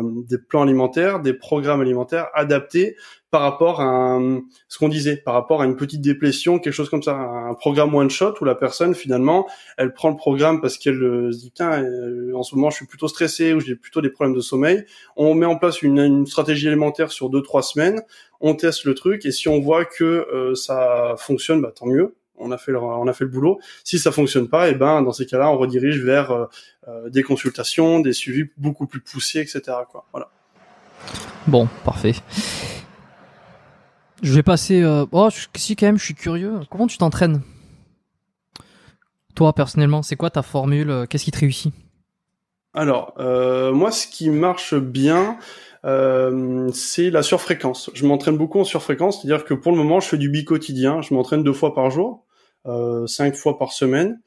plans alimentaires, des programmes alimentaires adaptés par rapport à ce qu'on disait, par rapport à une petite déplétion, quelque chose comme ça, un programme one shot où la personne finalement elle prend le programme parce qu'elle se dit tiens en ce moment je suis plutôt stressé ou j'ai plutôt des problèmes de sommeil, on met en place une, une stratégie alimentaire sur deux trois semaines, on teste le truc et si on voit que ça fonctionne bah, tant mieux on a fait le, on a fait le boulot. Si ça fonctionne pas, et eh ben dans ces cas-là, on redirige vers euh, euh, des consultations, des suivis beaucoup plus poussés, etc. Voilà. Bon, parfait. Je vais passer. Euh, oh, si quand même, je suis curieux. Comment tu t'entraînes Toi personnellement, c'est quoi ta formule Qu'est-ce qui te réussit Alors, moi, ce qui marche bien, c'est la surfréquence. Je m'entraîne beaucoup en surfréquence, c'est-à-dire que pour le moment, je fais du bi-quotidien, je m'entraîne deux fois par jour. Euh, cinq fois par semaine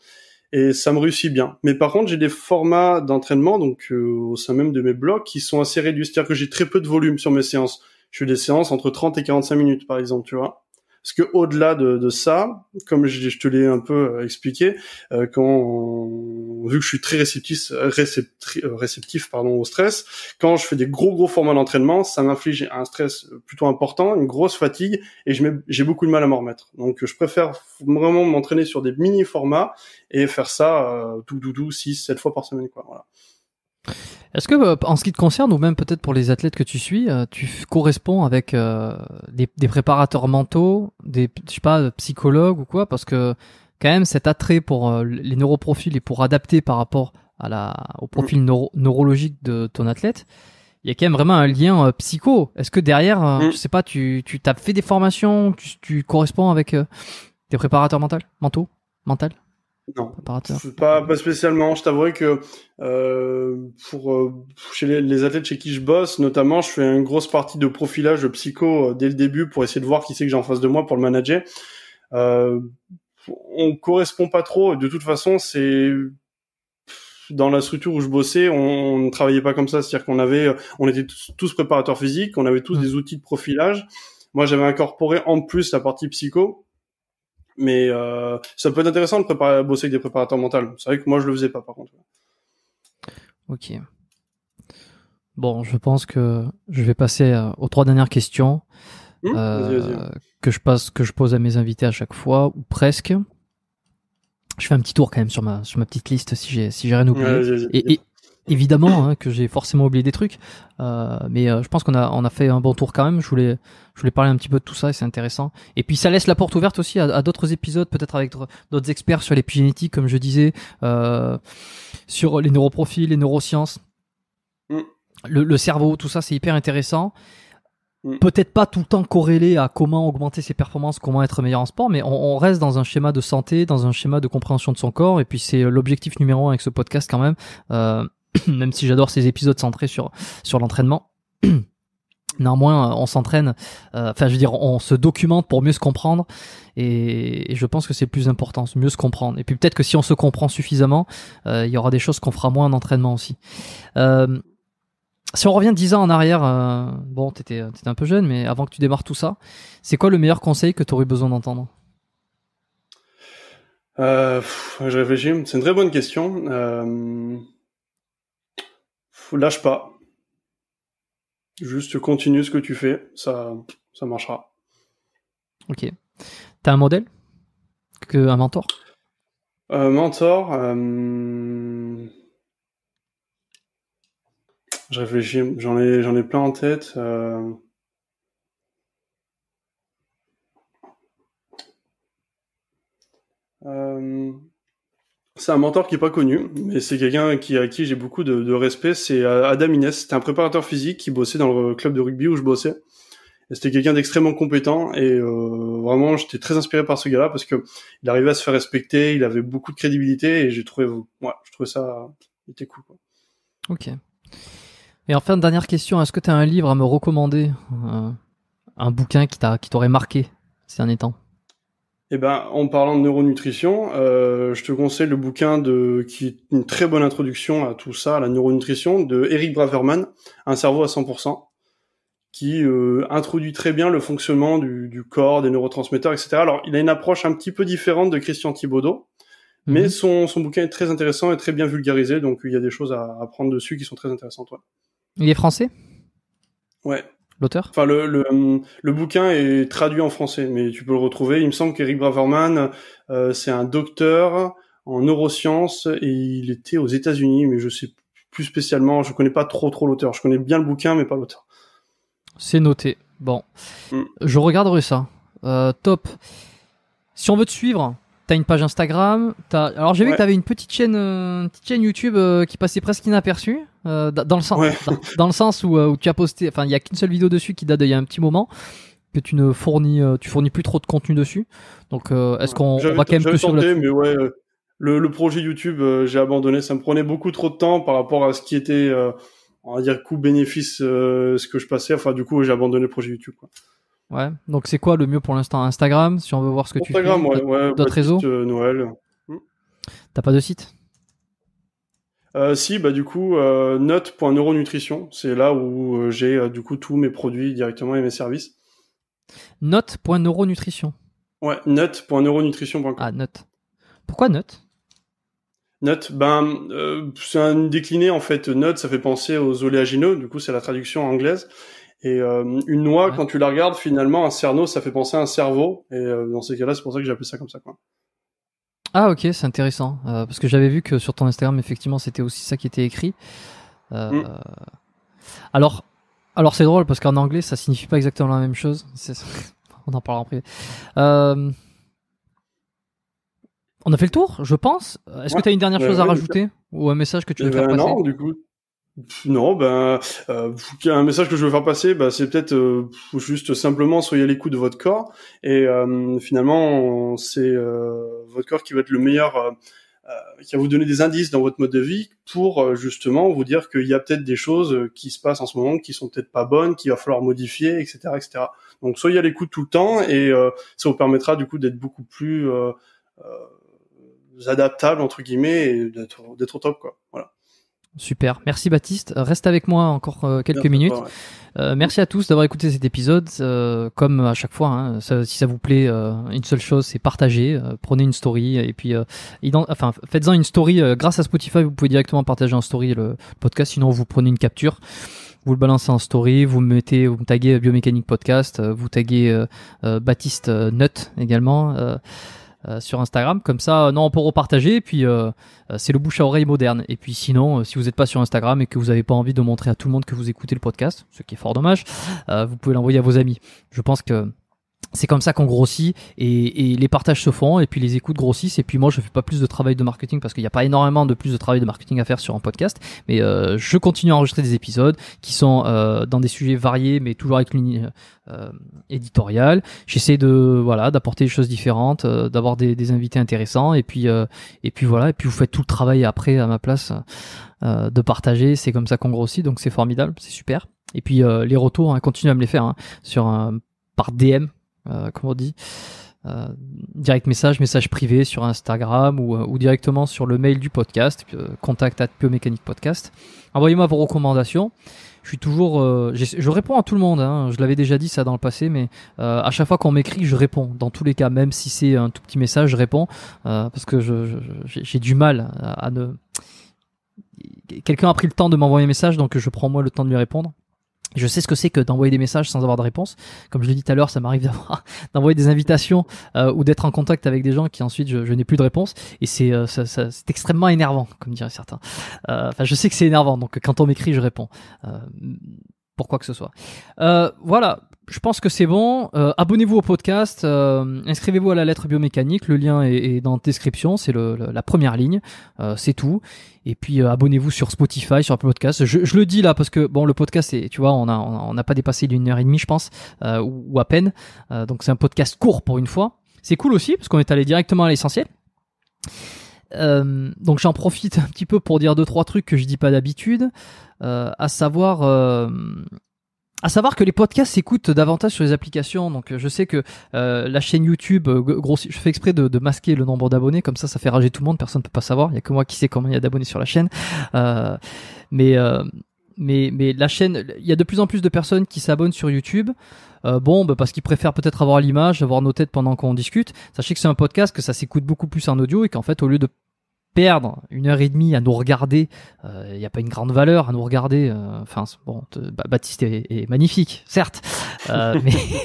et ça me réussit bien. Mais par contre, j'ai des formats d'entraînement, donc euh, au sein même de mes blocs, qui sont assez réduits. C'est-à-dire que j'ai très peu de volume sur mes séances. Je fais des séances entre 30 et 45 minutes, par exemple, tu vois. Parce que au-delà de, ça, comme je, je te l'ai un peu euh, expliqué, euh, quand vu que je suis très réceptif, euh, réceptif, pardon au stress, quand je fais des gros gros formats d'entraînement, ça m'inflige un stress plutôt important, une grosse fatigue, et j'ai beaucoup de mal à m'en remettre. Donc je préfère vraiment m'entraîner sur des mini formats et faire ça tout doudou 6, 7 fois par semaine quoi. Voilà. Est-ce que, euh, en ce qui te concerne, ou même peut-être pour les athlètes que tu suis, euh, tu corresponds avec euh, des, préparateurs mentaux, des je sais pas, psychologues ou quoi Parce que quand même, cet attrait pour les neuroprofils et pour adapter par rapport au profil neurologique de ton athlète, il y a quand même vraiment un lien psycho. Est-ce que derrière, mm. je sais pas, tu tu t'as fait des formations, tu, corresponds avec des préparateurs mentaux, mentaux, mental non, pas, pas spécialement. Je t'avouerai que euh, pour euh, chez les, athlètes chez qui je bosse, notamment, je fais une grosse partie de profilage psycho euh, dès le début pour essayer de voir qui c'est que j'ai en face de moi pour le manager. Euh, on correspond pas trop. De toute façon, c'est dans la structure où je bossais, on, ne travaillait pas comme ça. C'est-à-dire qu'on avait, euh, on était tous, préparateurs physiques, on avait tous mmh. des outils de profilage. Moi, j'avais incorporé en plus la partie psycho mais euh, ça peut être intéressant de préparer, bosser avec des préparateurs mentaux. C'est vrai que moi, je le faisais pas, par contre. Ok. Bon, je pense que je vais passer euh, aux trois dernières questions hum, euh, que je passe, que je pose à mes invités à chaque fois, ou presque. Je fais un petit tour quand même sur ma, sur ma petite liste si j'ai si rien oublié. et, évidemment hein, que j'ai forcément oublié des trucs, euh, mais euh, je pense qu'on a, on a fait un bon tour quand même. Je voulais, je voulais parler un petit peu de tout ça et c'est intéressant. Et puis ça laisse la porte ouverte aussi à, d'autres épisodes, peut-être avec d'autres experts sur l'épigénétique, comme je disais, euh, sur les neuroprofils, les neurosciences, mm. le, cerveau, tout ça, c'est hyper intéressant. Mm. Peut-être pas tout le temps corrélé à comment augmenter ses performances, comment être meilleur en sport, mais on, on reste dans un schéma de santé, dans un schéma de compréhension de son corps, et puis c'est euh, l'objectif numéro un avec ce podcast quand même. Euh, même si j'adore ces épisodes centrés sur, sur l'entraînement. Néanmoins, euh, on s'entraîne, euh, enfin je veux dire, on se documente pour mieux se comprendre et, je pense que c'est le plus important, mieux se comprendre. Et puis peut-être que si on se comprend suffisamment, euh, il y aura des choses qu'on fera moins en entraînement aussi. si on revient dix ans en arrière, bon, tu étais un peu jeune, mais avant que tu démarres tout ça, c'est quoi le meilleur conseil que tu aurais besoin d'entendre Je réfléchis, c'est une très bonne question lâche pas. Juste continue ce que tu fais, ça, ça marchera. Ok. T'as un modèle que un mentor euh, Mentor. Euh, je réfléchis, j'en ai, j'en ai plein en tête. Euh... euh c'est un mentor qui est pas connu, mais c'est quelqu'un qui à qui j'ai beaucoup de, respect. C'est euh, Adam Inès. C'était un préparateur physique qui bossait dans le club de rugby où je bossais. Et c'était quelqu'un d'extrêmement compétent et euh, vraiment j'étais très inspiré par ce gars-là parce que il arrivait à se faire respecter, il avait beaucoup de crédibilité et j'ai trouvé, moi, je trouvais ça, était cool. Ok. Et enfin dernière question, est-ce que tu as un livre à me recommander, euh, un bouquin qui qui t'aurait marqué ces derniers temps? Eh ben, en parlant de neuronutrition, euh, je te conseille le bouquin de qui est une très bonne introduction à tout ça, à la neuronutrition, de Eric Braverman, Un cerveau à 100%, qui euh, introduit très bien le fonctionnement du, corps, des neurotransmetteurs, etc. Alors, il a une approche un petit peu différente de Christian Thibaudot, mais mhm. son, son, bouquin est très intéressant et très bien vulgarisé, donc il y a des choses à apprendre dessus qui sont très intéressantes. Il est français Ouais, l'auteur Enfin, le, le, le, bouquin est traduit en français, mais tu peux le retrouver. Il me semble qu'Eric Braverman, euh, c'est un docteur en neurosciences et il était aux États-Unis, mais je sais plus spécialement, je connais pas trop trop l'auteur. Je connais bien le bouquin, mais pas l'auteur. C'est noté. Bon, mm. je regarderai ça. Euh, top. Si on veut te suivre, T'as une page Instagram. As... Alors j'ai vu que t'avais une petite chaîne, euh, une petite chaîne YouTube euh, qui passait presque inaperçue, euh, dans le sens, dans, le sens où, tu as posté. Enfin, il y a qu'une seule vidéo dessus qui date d'il y a un petit moment que tu ne fournis, tu fournis plus trop de contenu dessus. Donc est-ce qu'on va quand même sur mais ouais, le, le, projet YouTube, j'ai abandonné. Ça me prenait beaucoup trop de temps par rapport à ce qui était, on va dire coût bénéfice, ce que je passais. Enfin, du coup, j'ai abandonné le projet YouTube. Quoi. Ouais. Donc c'est quoi le mieux pour l'instant Instagram, si on veut voir ce que tu fais. Instagram, ouais, ouais, bah, euh, Noël. Hmm. T'as pas de site euh, Si, bah du coup, euh, note.neuronutrition, c'est là où euh, j'ai du coup tous mes produits directement et mes services. Note.neuronutrition. Ouais, note.neuronutrition.com. Ah, note. Pourquoi note Note, ben, c'est un décliné en fait. Note, ça fait penser aux oléagineux. Du coup, c'est la traduction anglaise. Et euh, une noix, quand tu la regardes, finalement, un cerneau, ça fait penser à un cerveau. Et euh, dans ces cas-là, c'est pour ça que j'appelle ça comme ça. Quoi. Ah ok, c'est intéressant. Euh, parce que j'avais vu que sur ton Instagram, effectivement, c'était aussi ça qui était écrit. Mm. Alors, alors c'est drôle parce qu'en anglais, ça signifie pas exactement la même chose. On en parlera en privé. On a fait le tour, je pense. Est-ce que tu as une dernière chose à rajouter ou un message que tu veux eh faire ben, passer Non, du coup, non, ben euh, un message que je veux faire passer, ben, c'est peut-être euh, juste simplement soyez à l'écoute de votre corps et euh, finalement c'est euh, votre corps qui va être le meilleur, qui va vous donner des indices dans votre mode de vie pour justement vous dire qu'il y a peut-être des choses qui se passent en ce moment qui sont peut-être pas bonnes, qu'il va falloir modifier, etc., etc. Donc soyez à l'écoute tout le temps et ça vous permettra du coup d'être beaucoup plus adaptable entre guillemets et d'être au top quoi. Voilà. Super. Merci Baptiste. Reste avec moi encore euh, quelques minutes. Euh, merci à tous d'avoir écouté cet épisode. Euh, comme à chaque fois, hein, si ça vous plaît, une seule chose, c'est partager. prenez une story et puis, enfin, faites-en une story. grâce à Spotify, vous pouvez directement partager en story le podcast. Sinon, vous prenez une capture vous le balancez en story, vous mettez, vous taguez Biomécanique Podcast, vous taguez Baptiste Nut également. Euh, sur Instagram. Comme ça, euh, non, on peut repartager. Et puis, euh, c'est le bouche à oreille moderne. Et puis, sinon, si vous n'êtes pas sur Instagram et que vous n'avez pas envie de montrer à tout le monde que vous écoutez le podcast, ce qui est fort dommage, vous pouvez l'envoyer à vos amis. Je pense que c'est comme ça qu'on grossit et, les partages se font et puis les écoutes grossissent et puis moi je fais pas plus de travail de marketing parce qu'il n'y a pas énormément de plus de travail de marketing à faire sur un podcast mais euh, je continue à enregistrer des épisodes qui sont euh, dans des sujets variés mais toujours avec une euh, euh éditoriale j'essaie de voilà d'apporter des choses différentes euh, d'avoir des, des, invités intéressants et puis et puis voilà et puis vous faites tout le travail après à ma place de partager c'est comme ça qu'on grossit donc c'est formidable c'est super et puis les retours hein, à me les faire hein, sur par DM euh, comment on dit euh, direct message, message privé sur Instagram ou, euh, directement sur le mail du podcast, contact at Biomécanique Podcast. Envoyez-moi vos recommandations. Je suis toujours, je réponds à tout le monde. Hein. Je l'avais déjà dit ça dans le passé, mais à chaque fois qu'on m'écrit, je réponds. Dans tous les cas, même si c'est un tout petit message, je réponds parce que j'ai du mal à, à ne. Quelqu'un a pris le temps de m'envoyer un message, donc je prends moi le temps de lui répondre. Je sais ce que c'est que d'envoyer des messages sans avoir de réponse. Comme je l'ai dit tout à l'heure, ça m'arrive d'envoyer des invitations euh, ou d'être en contact avec des gens qui ensuite je, n'ai plus de réponse. Et c'est euh, extrêmement énervant, comme diraient certains. Euh, enfin, je sais que c'est énervant, donc quand on m'écrit, je réponds pour quoi que ce soit. Euh, voilà, je pense que c'est bon. Euh, abonnez-vous au podcast, euh, inscrivez-vous à la lettre biomécanique, le lien est, dans la description, c'est la première ligne, c'est tout. Et puis abonnez-vous sur Spotify, sur le Podcast. Je, le dis là parce que bon, le podcast, est, tu vois, on n'a on, pas dépassé d'une heure et demie, je pense, ou, ou, à peine. donc c'est un podcast court pour une fois. C'est cool aussi parce qu'on est allé directement à l'essentiel. Euh, donc j'en profite un petit peu pour dire deux trois trucs que je dis pas d'habitude, euh, à savoir euh, à savoir que les podcasts s'écoutent davantage sur les applications. Donc je sais que euh, la chaîne YouTube Je fais exprès de, masquer le nombre d'abonnés, comme ça ça fait rager tout le monde. Personne ne peut pas savoir. Il y a que moi qui sais combien il y a d'abonnés sur la chaîne. mais mais mais la chaîne, il y a de plus en plus de personnes qui s'abonnent sur YouTube euh, bon, bah, parce qu'ils préfèrent peut-être avoir l'image, avoir nos têtes pendant qu'on discute. Sachez que c'est un podcast, que ça s'écoute beaucoup plus en audio et qu'en fait, au lieu de perdre une heure et demie à nous regarder, il euh, n'y a pas une grande valeur à nous regarder. Euh, enfin, bon, Baptiste est, magnifique, certes, euh,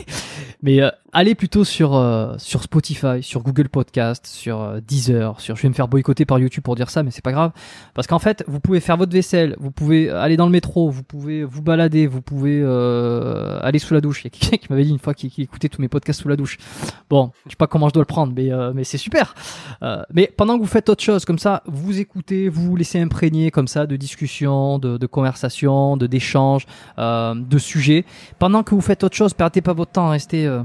mais, allez plutôt sur, sur Spotify, sur Google Podcast, sur Deezer, sur. Je vais me faire boycotter par YouTube pour dire ça, mais c'est pas grave, parce qu'en fait, vous pouvez faire votre vaisselle, vous pouvez aller dans le métro, vous pouvez vous balader, vous pouvez aller sous la douche. Il y a quelqu'un qui m'avait dit une fois qu'il écoutait tous mes podcasts sous la douche. Bon, je sais pas comment je dois le prendre, mais mais c'est super. mais pendant que vous faites autre chose comme ça, vous écoutez, vous vous laissez imprégner comme ça de discussions, de, de conversations, de d'échanges, euh, de sujets. Pendant que vous faites autre chose, perdez pas votre temps, restez euh,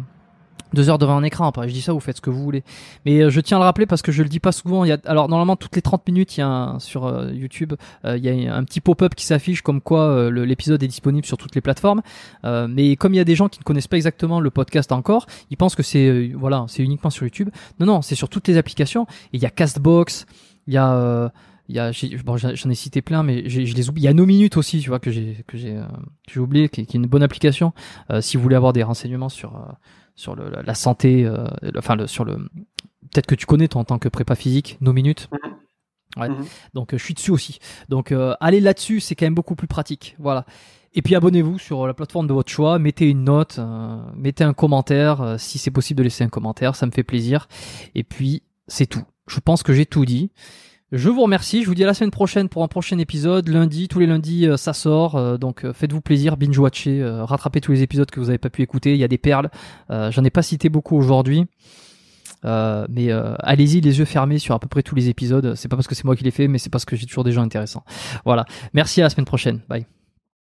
deux heures devant un écran. je dis ça, vous faites ce que vous voulez. Mais euh, je tiens à le rappeler parce que je le dis pas souvent. Il alors normalement toutes les 30 minutes, il y a sur euh, YouTube, il y a un petit pop-up qui s'affiche comme quoi l'épisode est disponible sur toutes les plateformes. mais comme il y a des gens qui ne connaissent pas exactement le podcast encore, ils pensent que c'est voilà, c'est uniquement sur YouTube. Non, non, c'est sur toutes les applications. il y a Castbox. Il y a. Euh, bon, j'en ai cité plein, mais je les oublie. Il y a nos minutes aussi, tu vois, que j'ai que j'ai euh, oublié, qui, est une bonne application. Euh, si vous voulez avoir des renseignements sur sur la, santé, enfin sur le, peut-être que tu connais toi, en tant que prépa physique, nos minutes. Mhm. Ouais. Mhm. Donc je suis dessus aussi. Donc allez là-dessus, c'est quand même beaucoup plus pratique. Voilà. Et puis abonnez-vous sur la plateforme de votre choix, mettez une note, mettez un commentaire, si c'est possible de laisser un commentaire, ça me fait plaisir. Et puis c'est tout je pense que j'ai tout dit. Je vous remercie, je vous dis à la semaine prochaine pour un prochain épisode, lundi, tous les lundis euh, ça sort, euh, donc euh, faites-vous plaisir, binge-watchez, rattrapez tous les épisodes que vous n'avez pas pu écouter, il y a des perles, j'en ai pas cité beaucoup aujourd'hui, mais allez-y les yeux fermés sur à peu près tous les épisodes, c'est pas parce que c'est moi qui les fais, mais c'est parce que j'ai toujours des gens intéressants. Voilà, merci à la semaine prochaine, bye.